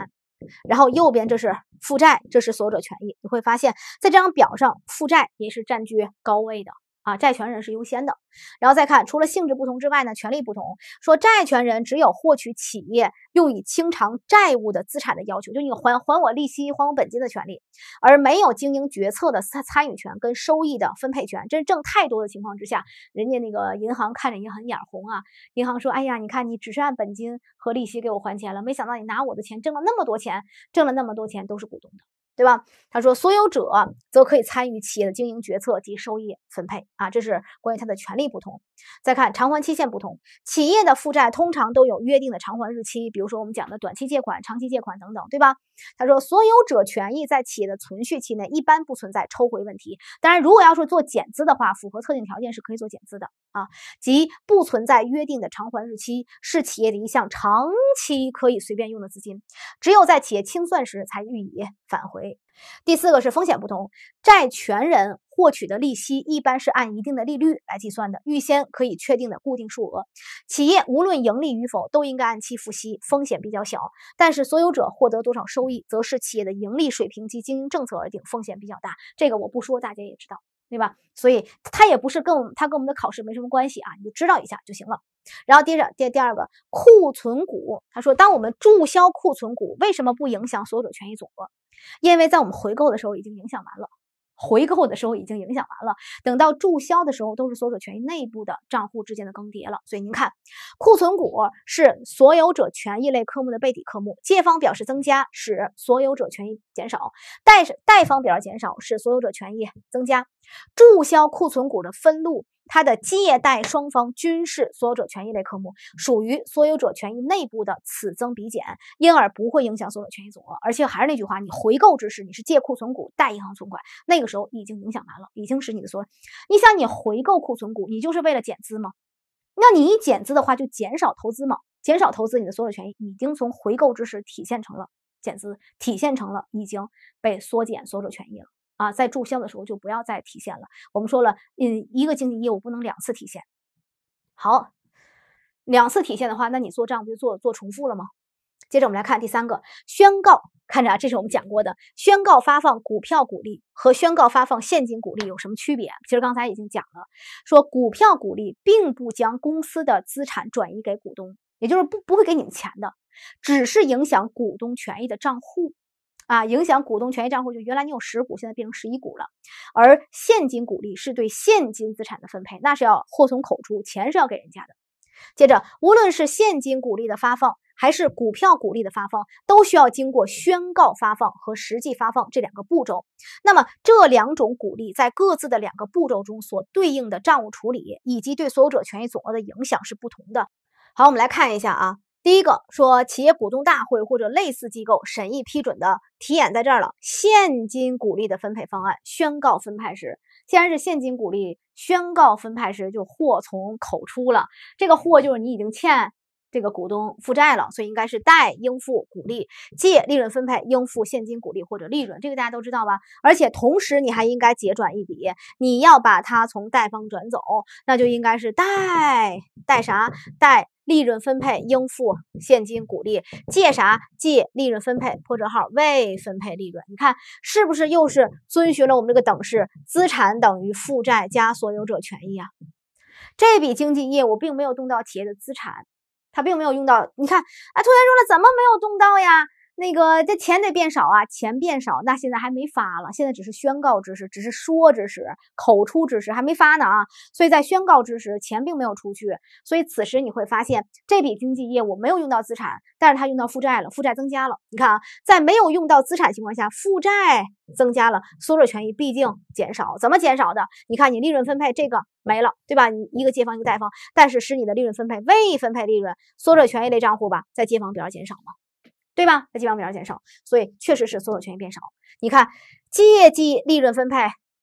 然后右边这是负债，这是所有者权益。你会发现在这张表上，负债也是占据高位的。啊，债权人是优先的，然后再看，除了性质不同之外呢，权利不同。说债权人只有获取企业用以清偿债务的资产的要求，就你还还我利息、还我本金的权利，而没有经营决策的参参与权跟收益的分配权真挣太多的情况之下，人家那个银行看着也很眼红啊。银行说，哎呀，你看你只是按本金和利息给我还钱了，没想到你拿我的钱挣了那么多钱，挣了那么多钱都是股东的。对吧？他说，所有者则可以参与企业的经营决策及收益分配啊，这是关于他的权利不同。再看偿还期限不同，企业的负债通常都有约定的偿还日期，比如说我们讲的短期借款、长期借款等等，对吧？他说，所有者权益在企业的存续期内一般不存在抽回问题。当然，如果要是做减资的话，符合特定条件是可以做减资的啊，即不存在约定的偿还日期，是企业的一项长期可以随便用的资金，只有在企业清算时才予以返回。第四个是风险不同，债权人。获取的利息一般是按一定的利率来计算的，预先可以确定的固定数额。企业无论盈利与否，都应该按期付息，风险比较小。但是所有者获得多少收益，则是企业的盈利水平及经营政策而定，风险比较大。这个我不说，大家也知道，对吧？所以它也不是跟我们，它跟我们的考试没什么关系啊，你就知道一下就行了。然后接着第第二个库存股，他说，当我们注销库存股，为什么不影响所有者权益总额？因为在我们回购的时候已经影响完了。回购的时候已经影响完了，等到注销的时候都是所有者权益内部的账户之间的更迭了。所以您看，库存股是所有者权益类科目的背底科目，借方表示增加，使所有者权益减少；贷贷方表示减少，使所有者权益增加。注销库存股的分录，它的借贷双方均是所有者权益类科目，属于所有者权益内部的此增彼减，因而不会影响所有权益总额。而且还是那句话，你回购之时你是借库存股贷银行存款，那个时候已经影响完了，已经使你的所……有。你想你回购库存股，你就是为了减资吗？那你一减资的话，就减少投资嘛，减少投资，你的所有权益已经从回购之时体现成了减资，体现成了已经被缩减所有者权益了。啊，在注销的时候就不要再提现了。我们说了，嗯，一个经济业务不能两次提现。好，两次提现的话，那你做账不就做做重复了吗？接着我们来看第三个宣告，看着啊，这是我们讲过的宣告发放股票股利和宣告发放现金股利有什么区别？其实刚才已经讲了，说股票股利并不将公司的资产转移给股东，也就是不不会给你们钱的，只是影响股东权益的账户。啊，影响股东权益账户，就原来你有十股，现在变成十一股了。而现金股利是对现金资产的分配，那是要祸从口出，钱是要给人家的。接着，无论是现金股利的发放，还是股票股利的发放，都需要经过宣告发放和实际发放这两个步骤。那么，这两种股利在各自的两个步骤中所对应的账务处理以及对所有者权益总额的影响是不同的。好，我们来看一下啊。第一个说，企业股东大会或者类似机构审议批准的题眼在这儿了。现金股利的分配方案宣告分派时，既然是现金股利宣告分派时，就祸从口出了。这个祸就是你已经欠。这个股东负债了，所以应该是贷应付股利，借利润分配应付现金股利或者利润，这个大家都知道吧？而且同时你还应该结转一笔，你要把它从贷方转走，那就应该是贷贷啥贷利润分配应付现金股利，借啥借利润分配破折号未分配利润。你看是不是又是遵循了我们这个等式资产等于负债加所有者权益啊？这笔经济业务并没有动到企业的资产。他并没有用到，你看啊，同学说了怎么没有动到呀？那个，这钱得变少啊，钱变少。那现在还没发了，现在只是宣告之时，只是说之时，口出之时，还没发呢啊。所以在宣告之时，钱并没有出去。所以此时你会发现，这笔经济业务没有用到资产，但是它用到负债了，负债增加了。你看啊，在没有用到资产情况下，负债增加了，所有权益毕竟减少。怎么减少的？你看你利润分配这个没了，对吧？你一个借方一个贷方，但是使你的利润分配未分配利润所有权益类账户吧，在借方表较减少了。对吧？它基本上比较减少，所以确实是所有权益变少。你看，借记利润分配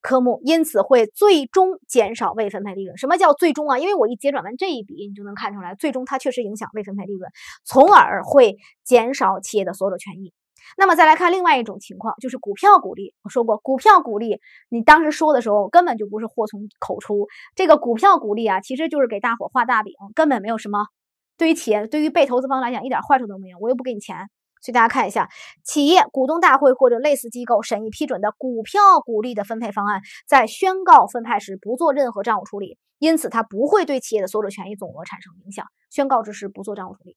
科目，因此会最终减少未分配利润。什么叫最终啊？因为我一结转完这一笔，你就能看出来，最终它确实影响未分配利润，从而会减少企业的所有者权益。那么再来看另外一种情况，就是股票股利。我说过，股票股利，你当时说的时候根本就不是祸从口出。这个股票股利啊，其实就是给大伙画大饼，根本没有什么对于企业、对于被投资方来讲一点坏处都没有。我又不给你钱。所以大家看一下，企业股东大会或者类似机构审议批准的股票股利的分配方案，在宣告分派时不做任何账务处理，因此它不会对企业的所有者权益总额产生影响。宣告之时不做账务处理。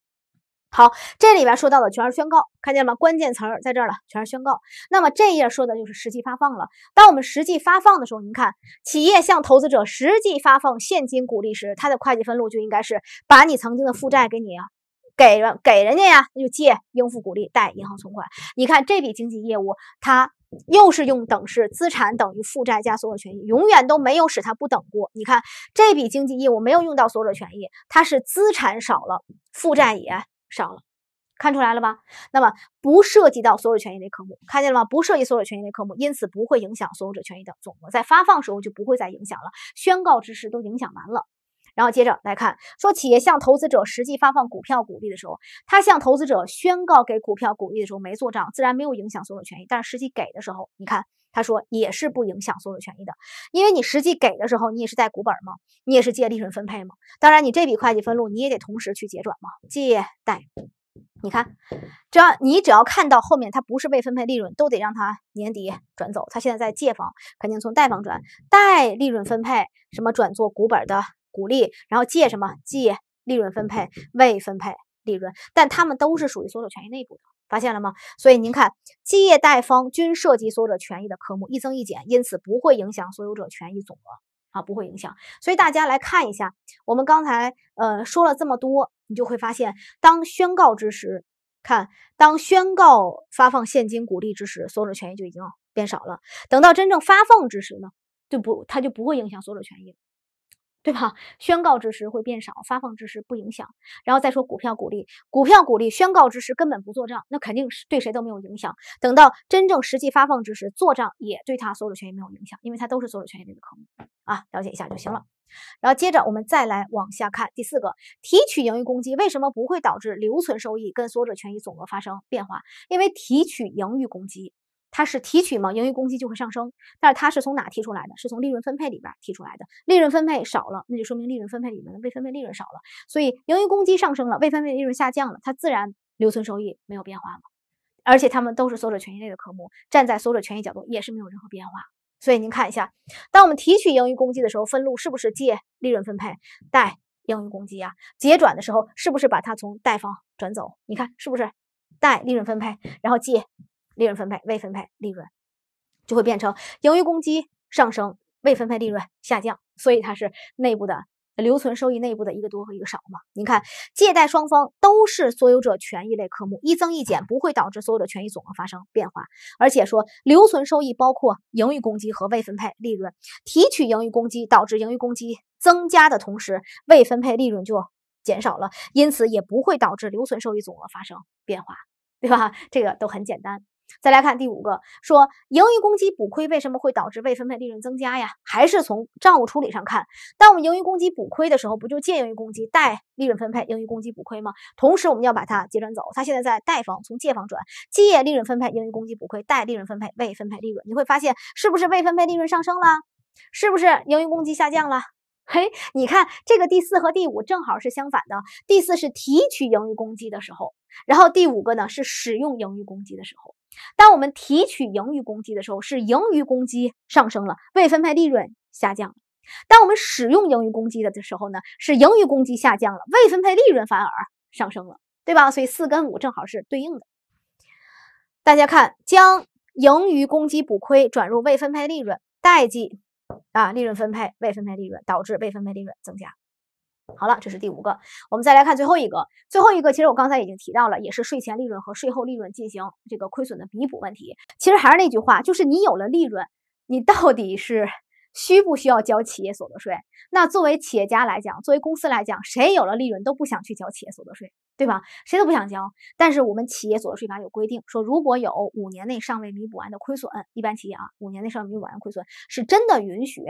好，这里边说到的全是宣告，看见了吗？关键词儿在这儿了，全是宣告。那么这页说的就是实际发放了。当我们实际发放的时候，您看，企业向投资者实际发放现金股利时，它的会计分录就应该是把你曾经的负债给你。给人给人家呀，那就借应付股利，贷银行存款。你看这笔经济业务，它又是用等式资产等于负债加所有权益，永远都没有使它不等过。你看这笔经济业务没有用到所有者权益，它是资产少了，负债也少了，看出来了吧？那么不涉及到所有权益类科目，看见了吗？不涉及所有权益类科目，因此不会影响所有者权益的总额，在发放时候就不会再影响了，宣告之时都影响完了。然后接着来看，说企业向投资者实际发放股票股利的时候，他向投资者宣告给股票股利的时候没做账，自然没有影响所有权益。但是实际给的时候，你看他说也是不影响所有权益的，因为你实际给的时候，你也是在股本嘛，你也是借利润分配嘛。当然，你这笔会计分录你也得同时去结转嘛，借贷，你看，只要你只要看到后面它不是未分配利润，都得让它年底转走。它现在在借方，肯定从贷方转贷利润分配什么转做股本的。鼓励，然后借什么？借利润分配，未分配利润，但它们都是属于所有权益内部的，发现了吗？所以您看，借贷方均涉及所有者权益的科目，一增一减，因此不会影响所有者权益总额啊，不会影响。所以大家来看一下，我们刚才呃说了这么多，你就会发现，当宣告之时，看当宣告发放现金鼓励之时，所有者权益就已经变少了。等到真正发放之时呢，就不它就不会影响所有者权益。对吧？宣告之时会变少，发放之时不影响。然后再说股票股利，股票股利宣告之时根本不做账，那肯定是对谁都没有影响。等到真正实际发放之时，做账也对他所有者权益没有影响，因为它都是所有者权益类的科目啊，了解一下就行了。然后接着我们再来往下看第四个，提取盈余公积为什么不会导致留存收益跟所有者权益总额发生变化？因为提取盈余公积。它是提取吗？盈余公积就会上升，但是它是从哪提出来的？是从利润分配里边提出来的。利润分配少了，那就说明利润分配里面的未分配利润少了。所以盈余公积上升了，未分配利润下降了，它自然留存收益没有变化了。而且它们都是所有者权益类的科目，站在所有者权益角度也是没有任何变化。所以您看一下，当我们提取盈余公积的时候，分录是不是借利润分配，贷盈余公积啊？结转的时候是不是把它从贷方转走？你看是不是贷利润分配，然后借？利润分配未分配利润就会变成盈余公积上升，未分配利润下降，所以它是内部的留存收益内部的一个多和一个少嘛？您看，借贷双方都是所有者权益类科目，一增一减不会导致所有者权益总额发生变化。而且说留存收益包括盈余公积和未分配利润，提取盈余公积导致盈余公积增加的同时，未分配利润就减少了，因此也不会导致留存收益总额发生变化，对吧？这个都很简单。再来看第五个，说盈余公积补亏为什么会导致未分配利润增加呀？还是从账务处理上看，当我们盈余公积补亏的时候，不就借盈余公积，贷利润分配，盈余公积补亏吗？同时，我们要把它结转走，它现在在贷方，从借方转借利润分配，盈余公积补亏，贷利润分配，未分配利润。你会发现，是不是未分配利润上升了？是不是盈余公积下降了？嘿，你看这个第四和第五正好是相反的，第四是提取盈余公积的时候，然后第五个呢是使用盈余公积的时候。当我们提取盈余公积的时候，是盈余公积上升了，未分配利润下降；当我们使用盈余公积的的时候呢，是盈余公积下降了，未分配利润反而上升了，对吧？所以四跟五正好是对应的。大家看，将盈余公积补亏转入未分配利润，代记啊利润分配未分配利润，导致未分配利润增加。好了，这是第五个。我们再来看最后一个。最后一个，其实我刚才已经提到了，也是税前利润和税后利润进行这个亏损的弥补问题。其实还是那句话，就是你有了利润，你到底是需不需要交企业所得税？那作为企业家来讲，作为公司来讲，谁有了利润都不想去交企业所得税，对吧？谁都不想交。但是我们企业所得税法有规定，说如果有五年内尚未弥补完的亏损，一般企业啊，五年内尚未弥补完的亏损，是真的允许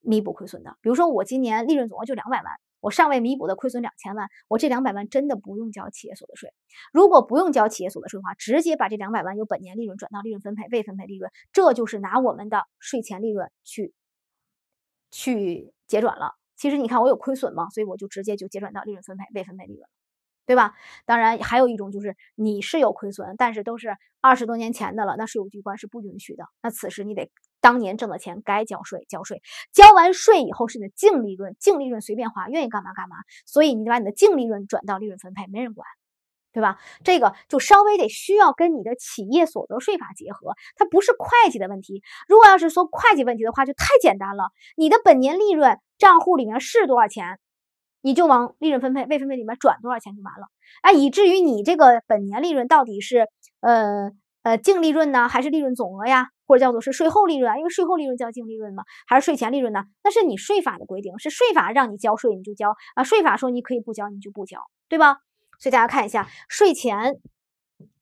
弥补亏损的。比如说我今年利润总额就两百万。我尚未弥补的亏损两千万，我这两百万真的不用交企业所得税。如果不用交企业所得税的话，直接把这两百万由本年利润转到利润分配未分配利润，这就是拿我们的税前利润去，去结转了。其实你看我有亏损嘛，所以我就直接就结转到利润分配未分配利润，对吧？当然还有一种就是你是有亏损，但是都是二十多年前的了，那税务机关是不允许的。那此时你得。当年挣的钱该交税交税，交完税以后是你的净利润，净利润随便花，愿意干嘛干嘛。所以你得把你的净利润转到利润分配，没人管，对吧？这个就稍微得需要跟你的企业所得税法结合，它不是会计的问题。如果要是说会计问题的话，就太简单了。你的本年利润账户里面是多少钱，你就往利润分配未分配里面转多少钱就完了。哎，以至于你这个本年利润到底是，呃。呃，净利润呢，还是利润总额呀，或者叫做是税后利润，因为税后利润叫净利润嘛，还是税前利润呢？那是你税法的规定，是税法让你交税你就交啊，税法说你可以不交你就不交，对吧？所以大家看一下税前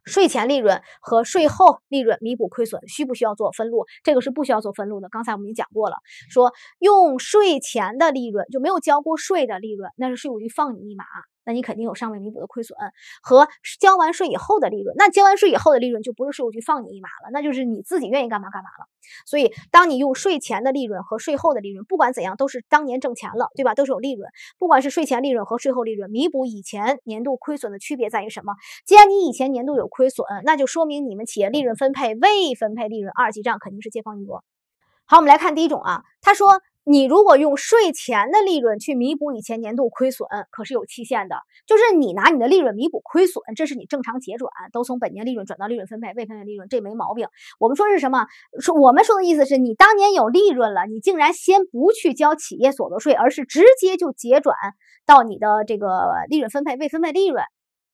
税前利润和税后利润弥补亏损需不需要做分录？这个是不需要做分录的。刚才我们已经讲过了，说用税前的利润就没有交过税的利润，那是税务局放你一马。那你肯定有尚未弥补的亏损和交完税以后的利润。那交完税以后的利润就不是税务局放你一马了，那就是你自己愿意干嘛干嘛了。所以，当你用税前的利润和税后的利润，不管怎样，都是当年挣钱了，对吧？都是有利润。不管是税前利润和税后利润，弥补以前年度亏损的区别在于什么？既然你以前年度有亏损，那就说明你们企业利润分配未分配利润二级账肯定是借方余额。好，我们来看第一种啊。他说，你如果用税前的利润去弥补以前年度亏损，可是有期限的。就是你拿你的利润弥补亏损，这是你正常结转，都从本年利润转到利润分配未分配利润，这没毛病。我们说是什么？说我们说的意思是你当年有利润了，你竟然先不去交企业所得税，而是直接就结转到你的这个利润分配未分配利润，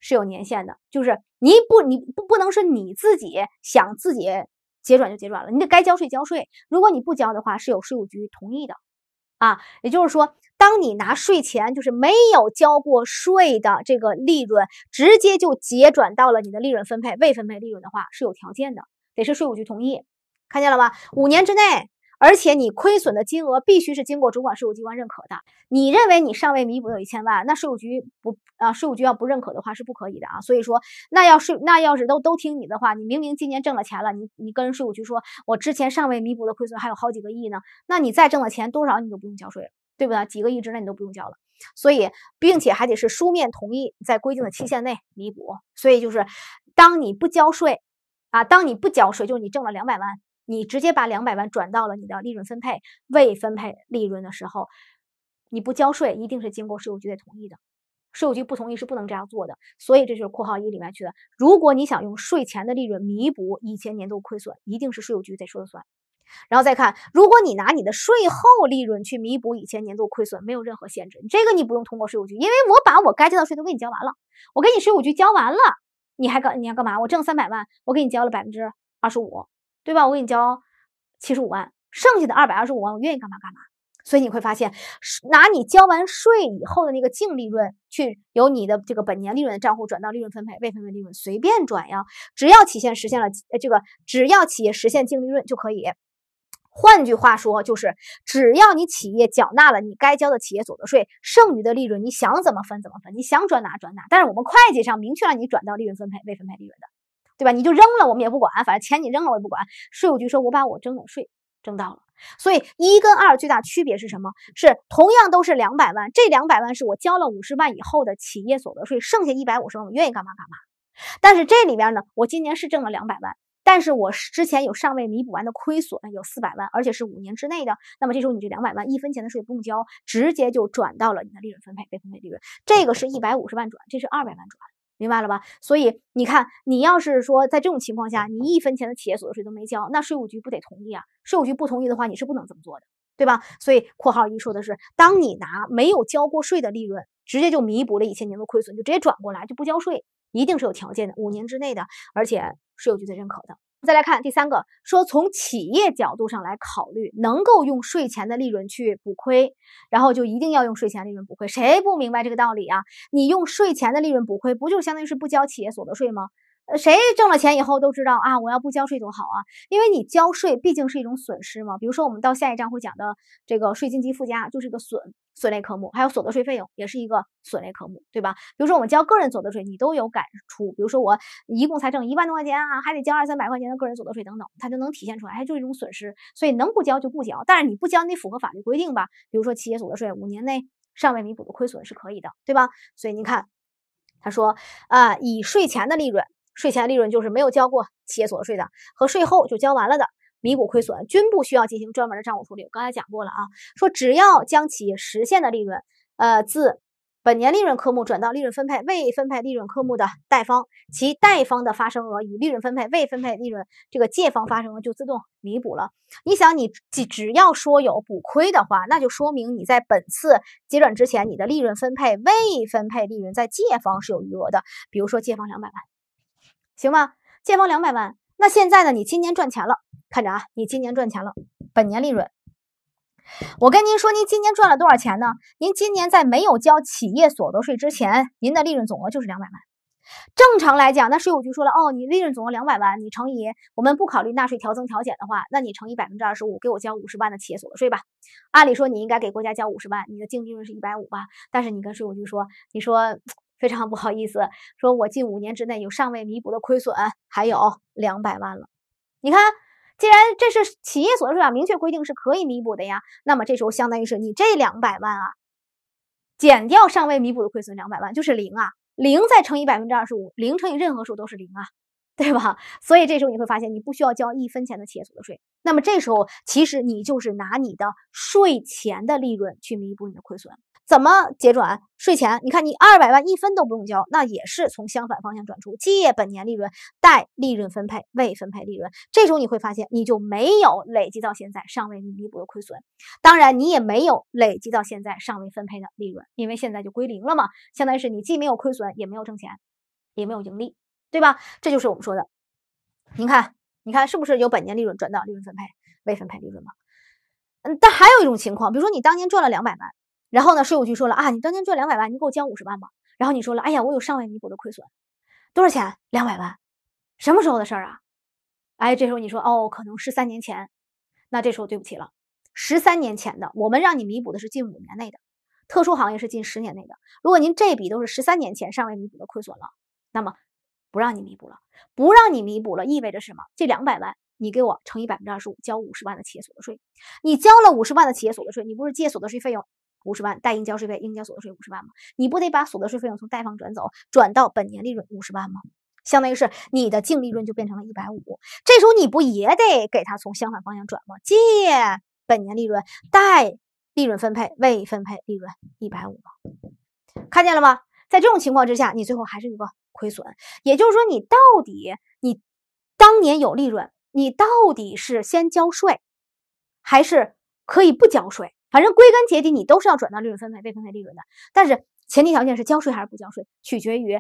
是有年限的。就是你不，你不不能是你自己想自己。结转就结转了，你得该交税交税。如果你不交的话，是有税务局同意的，啊，也就是说，当你拿税前就是没有交过税的这个利润，直接就结转到了你的利润分配未分配利润的话，是有条件的，得是税务局同意，看见了吗？五年之内。而且你亏损的金额必须是经过主管税务机关认可的。你认为你尚未弥补有一千万，那税务局不啊？税务局要不认可的话是不可以的啊。所以说，那要是那要是都都听你的话，你明明今年挣了钱了，你你跟税务局说，我之前尚未弥补的亏损还有好几个亿呢，那你再挣的钱多少你都不用交税了，对不对？几个亿之内你都不用交了。所以，并且还得是书面同意，在规定的期限内弥补。所以就是，当你不交税啊，当你不交税，就是你挣了两百万。你直接把两百万转到了你的利润分配未分配利润的时候，你不交税一定是经过税务局同意的，税务局不同意是不能这样做的。所以这是括号一里面去的。如果你想用税前的利润弥补以前年度亏损，一定是税务局得说了算。然后再看，如果你拿你的税后利润去弥补以前年度亏损，没有任何限制，这个你不用通过税务局，因为我把我该交的税都给你交完了，我给你税务局交完了，你还干你要干嘛？我挣三百万，我给你交了百分之二十五。对吧？我给你交七十五万，剩下的二百二十五万，我愿意干嘛干嘛。所以你会发现，拿你交完税以后的那个净利润，去由你的这个本年利润的账户转到利润分配、未分配利润，随便转呀。只要企业实现了这个，只要企业实现净利润就可以。换句话说，就是只要你企业缴纳了你该交的企业所得税，剩余的利润你想怎么分怎么分，你想转哪转哪。但是我们会计上明确让你转到利润分配、未分配利润的。对吧？你就扔了，我们也不管，反正钱你扔了我也不管。税务局说我把我征的税征到了，所以一跟二最大区别是什么？是同样都是两百万，这两百万是我交了五十万以后的企业所得税，剩下一百五十万我愿意干嘛干嘛。但是这里边呢，我今年是挣了两百万，但是我之前有尚未弥补完的亏损，有四百万，而且是五年之内的。那么这时候你这两百万一分钱的税不用交，直接就转到了你的利润分配，被分配利润。这个是一百五十万转，这是二百万转。明白了吧？所以你看，你要是说在这种情况下，你一分钱的企业所得税都没交，那税务局不得同意啊？税务局不同意的话，你是不能这么做的，对吧？所以（括号一）说的是，当你拿没有交过税的利润，直接就弥补了以前年的亏损，就直接转过来就不交税，一定是有条件的，五年之内的，而且税务局得认可的。再来看第三个，说从企业角度上来考虑，能够用税前的利润去补亏，然后就一定要用税前利润补亏，谁不明白这个道理啊？你用税前的利润补亏，不就相当于是不交企业所得税吗？谁挣了钱以后都知道啊，我要不交税多好啊！因为你交税毕竟是一种损失嘛。比如说，我们到下一章会讲的这个税金及附加，就是一个损损类科目，还有所得税费用也是一个损类科目，对吧？比如说，我们交个人所得税，你都有感触。比如说，我一共才挣一万多块钱啊，还得交二三百块钱的个人所得税等等，它就能体现出来，哎，就是一种损失。所以能不交就不交，但是你不交，你符合法律规定吧？比如说，企业所得税五年内尚未弥补的亏损是可以的，对吧？所以你看，他说啊，以税前的利润。税前利润就是没有交过企业所得税的和税后就交完了的，弥补亏损均不需要进行专门的账务处理。我刚才讲过了啊，说只要将企业实现的利润，呃，自本年利润科目转到利润分配未分配利润科目的贷方，其贷方的发生额与利润分配未分配利润这个借方发生额就自动弥补了。你想，你只只要说有补亏的话，那就说明你在本次结转之前，你的利润分配未分配利润在借方是有余额的，比如说借方两百万。行吧，建房两百万，那现在呢？你今年赚钱了，看着啊，你今年赚钱了，本年利润。我跟您说，您今年赚了多少钱呢？您今年在没有交企业所得税之前，您的利润总额就是两百万。正常来讲，那税务局说了，哦，你利润总额两百万，你乘以我们不考虑纳税调增调减的话，那你乘以百分之二十五，给我交五十万的企业所得税吧。按理说，你应该给国家交五十万，你的净利润是一百五吧？但是你跟税务局说，你说。非常不好意思，说我近五年之内有尚未弥补的亏损，还有两百万了。你看，既然这是企业所得税法明确规定是可以弥补的呀，那么这时候相当于是你这两百万啊，减掉尚未弥补的亏损两百万就是零啊，零再乘以百分之二十五，零乘以任何数都是零啊，对吧？所以这时候你会发现，你不需要交一分钱的企业所得税。那么这时候其实你就是拿你的税前的利润去弥补你的亏损。怎么结转税前？你看，你二百万一分都不用交，那也是从相反方向转出，借本年利润，贷利润分配未分配利润。这时候你会发现，你就没有累积到现在尚未弥补的亏损，当然你也没有累积到现在尚未分配的利润，因为现在就归零了嘛，相当于是你既没有亏损，也没有挣钱，也没有盈利，对吧？这就是我们说的。您看，你看是不是由本年利润转到利润分配未分配利润嘛？嗯，但还有一种情况，比如说你当年赚了两百万。然后呢？税务局说了啊，你当年赚两百万，你给我交五十万吧。然后你说了，哎呀，我有尚未弥补的亏损，多少钱？两百万，什么时候的事儿啊？哎，这时候你说哦，可能十三年前。那这时候对不起了，十三年前的，我们让你弥补的是近五年内的，特殊行业是近十年内的。如果您这笔都是十三年前尚未弥补的亏损了，那么不让你弥补了，不让你弥补了，意味着什么？这两百万你给我乘以百分之二十五，交五十万的企业所得税。你交了五十万的企业所得税，你不是借所得税费用？五十万代应交税费，应交所得税五十万吗？你不得把所得税费用从贷方转走，转到本年利润五十万吗？相当于是你的净利润就变成了一百五，这时候你不也得给他从相反方向转吗？借本年利润，贷利润分配未分配利润一百五吗？看见了吗？在这种情况之下，你最后还是一个亏损。也就是说，你到底你当年有利润，你到底是先交税，还是可以不交税？反正归根结底，你都是要转到利润分配、未分配利润的。但是前提条件是交税还是不交税，取决于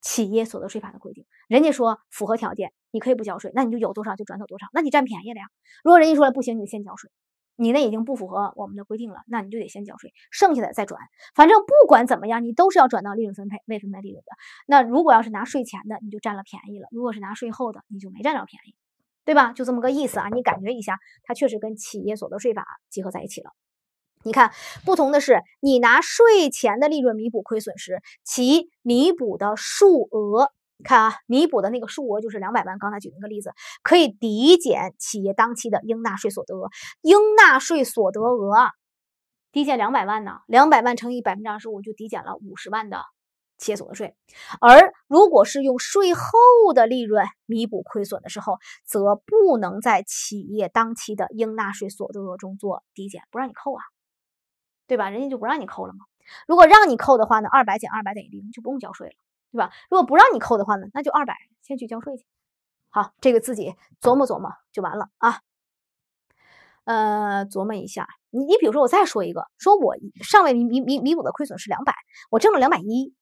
企业所得税法的规定。人家说符合条件，你可以不交税，那你就有多少就转走多少，那你占便宜了呀。如果人家说了不行，你先交税，你那已经不符合我们的规定了，那你就得先交税，剩下的再转。反正不管怎么样，你都是要转到利润分配、未分配利润的。那如果要是拿税前的，你就占了便宜了；如果是拿税后的，你就没占着便宜，对吧？就这么个意思啊。你感觉一下，它确实跟企业所得税法结合在一起了。你看，不同的是，你拿税前的利润弥补亏损时，其弥补的数额，看啊，弥补的那个数额就是两百万。刚才举那个例子，可以抵减企业当期的应纳税所得额，应纳税所得额抵减两百万呢，两百万乘以百分之二十五，就抵减了五十万的企业所得税。而如果是用税后的利润弥补亏损的时候，则不能在企业当期的应纳税所得额中做抵减，不让你扣啊。对吧？人家就不让你扣了嘛。如果让你扣的话呢，二百减二百等于零，就不用交税了，对吧？如果不让你扣的话呢，那就二百先去交税去。好，这个自己琢磨琢磨就完了啊。呃，琢磨一下，你你比如说我再说一个，说我上位弥弥弥补的亏损是两百，我挣了两百一，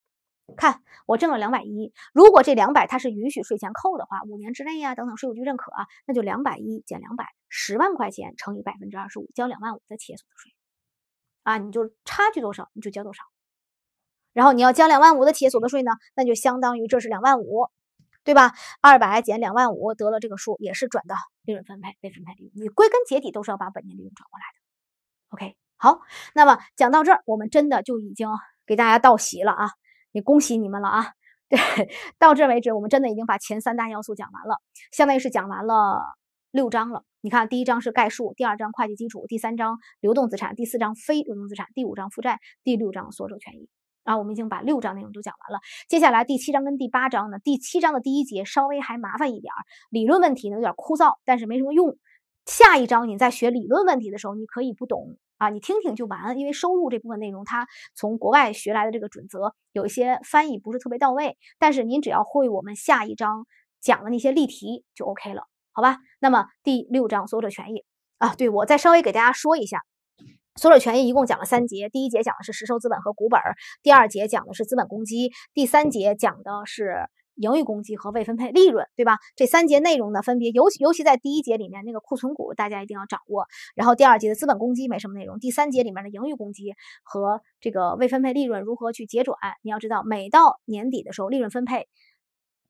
看我挣了两百一，如果这两百它是允许税前扣的话，五年之内呀等等税务局认可啊，那就两百一减两百，十万块钱乘以百分之二十五，交两万五的企业所得税。啊，你就差距多少你就交多少，然后你要交两万五的企业所得税呢，那就相当于这是两万五，对吧？二百减两万五得了这个数，也是转到利润分配被分配利润，你归根结底都是要把本年利润转过来的。OK，好，那么讲到这儿，我们真的就已经给大家道喜了啊，也恭喜你们了啊。对，到这为止，我们真的已经把前三大要素讲完了，相当于是讲完了六章了。你看，第一章是概述，第二章会计基础，第三章流动资产，第四章非流动资产，第五章负债，第六章所有权益。啊，我们已经把六章内容都讲完了。接下来第七章跟第八章呢？第七章的第一节稍微还麻烦一点儿，理论问题呢有点枯燥，但是没什么用。下一章你在学理论问题的时候，你可以不懂啊，你听听就完。因为收入这部分内容，它从国外学来的这个准则有一些翻译不是特别到位，但是您只要会我们下一章讲的那些例题就 OK 了。好吧，那么第六章所有者权益啊，对我再稍微给大家说一下，所有者权益一共讲了三节，第一节讲的是实收资本和股本，第二节讲的是资本公积，第三节讲的是盈余公积和未分配利润，对吧？这三节内容呢，分别尤其尤其在第一节里面那个库存股大家一定要掌握，然后第二节的资本公积没什么内容，第三节里面的盈余公积和这个未分配利润如何去结转，你要知道每到年底的时候利润分配。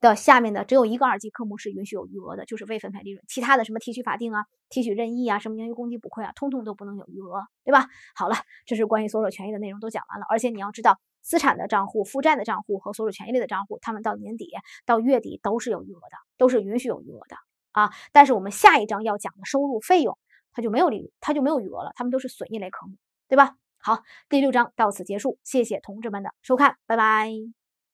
的下面的只有一个二级科目是允许有余额的，就是未分配利润，其他的什么提取法定啊、提取任意啊、什么盈余公积补亏啊，通通都不能有余额，对吧？好了，这是关于所有权益的内容都讲完了，而且你要知道，资产的账户、负债的账户和所有权益类的账户，他们到年底、到月底都是有余额的，都是允许有余额的啊。但是我们下一章要讲的收入、费用，它就没有利润，它就没有余额了，他们都是损益类科目，对吧？好，第六章到此结束，谢谢同志们的收看，拜拜。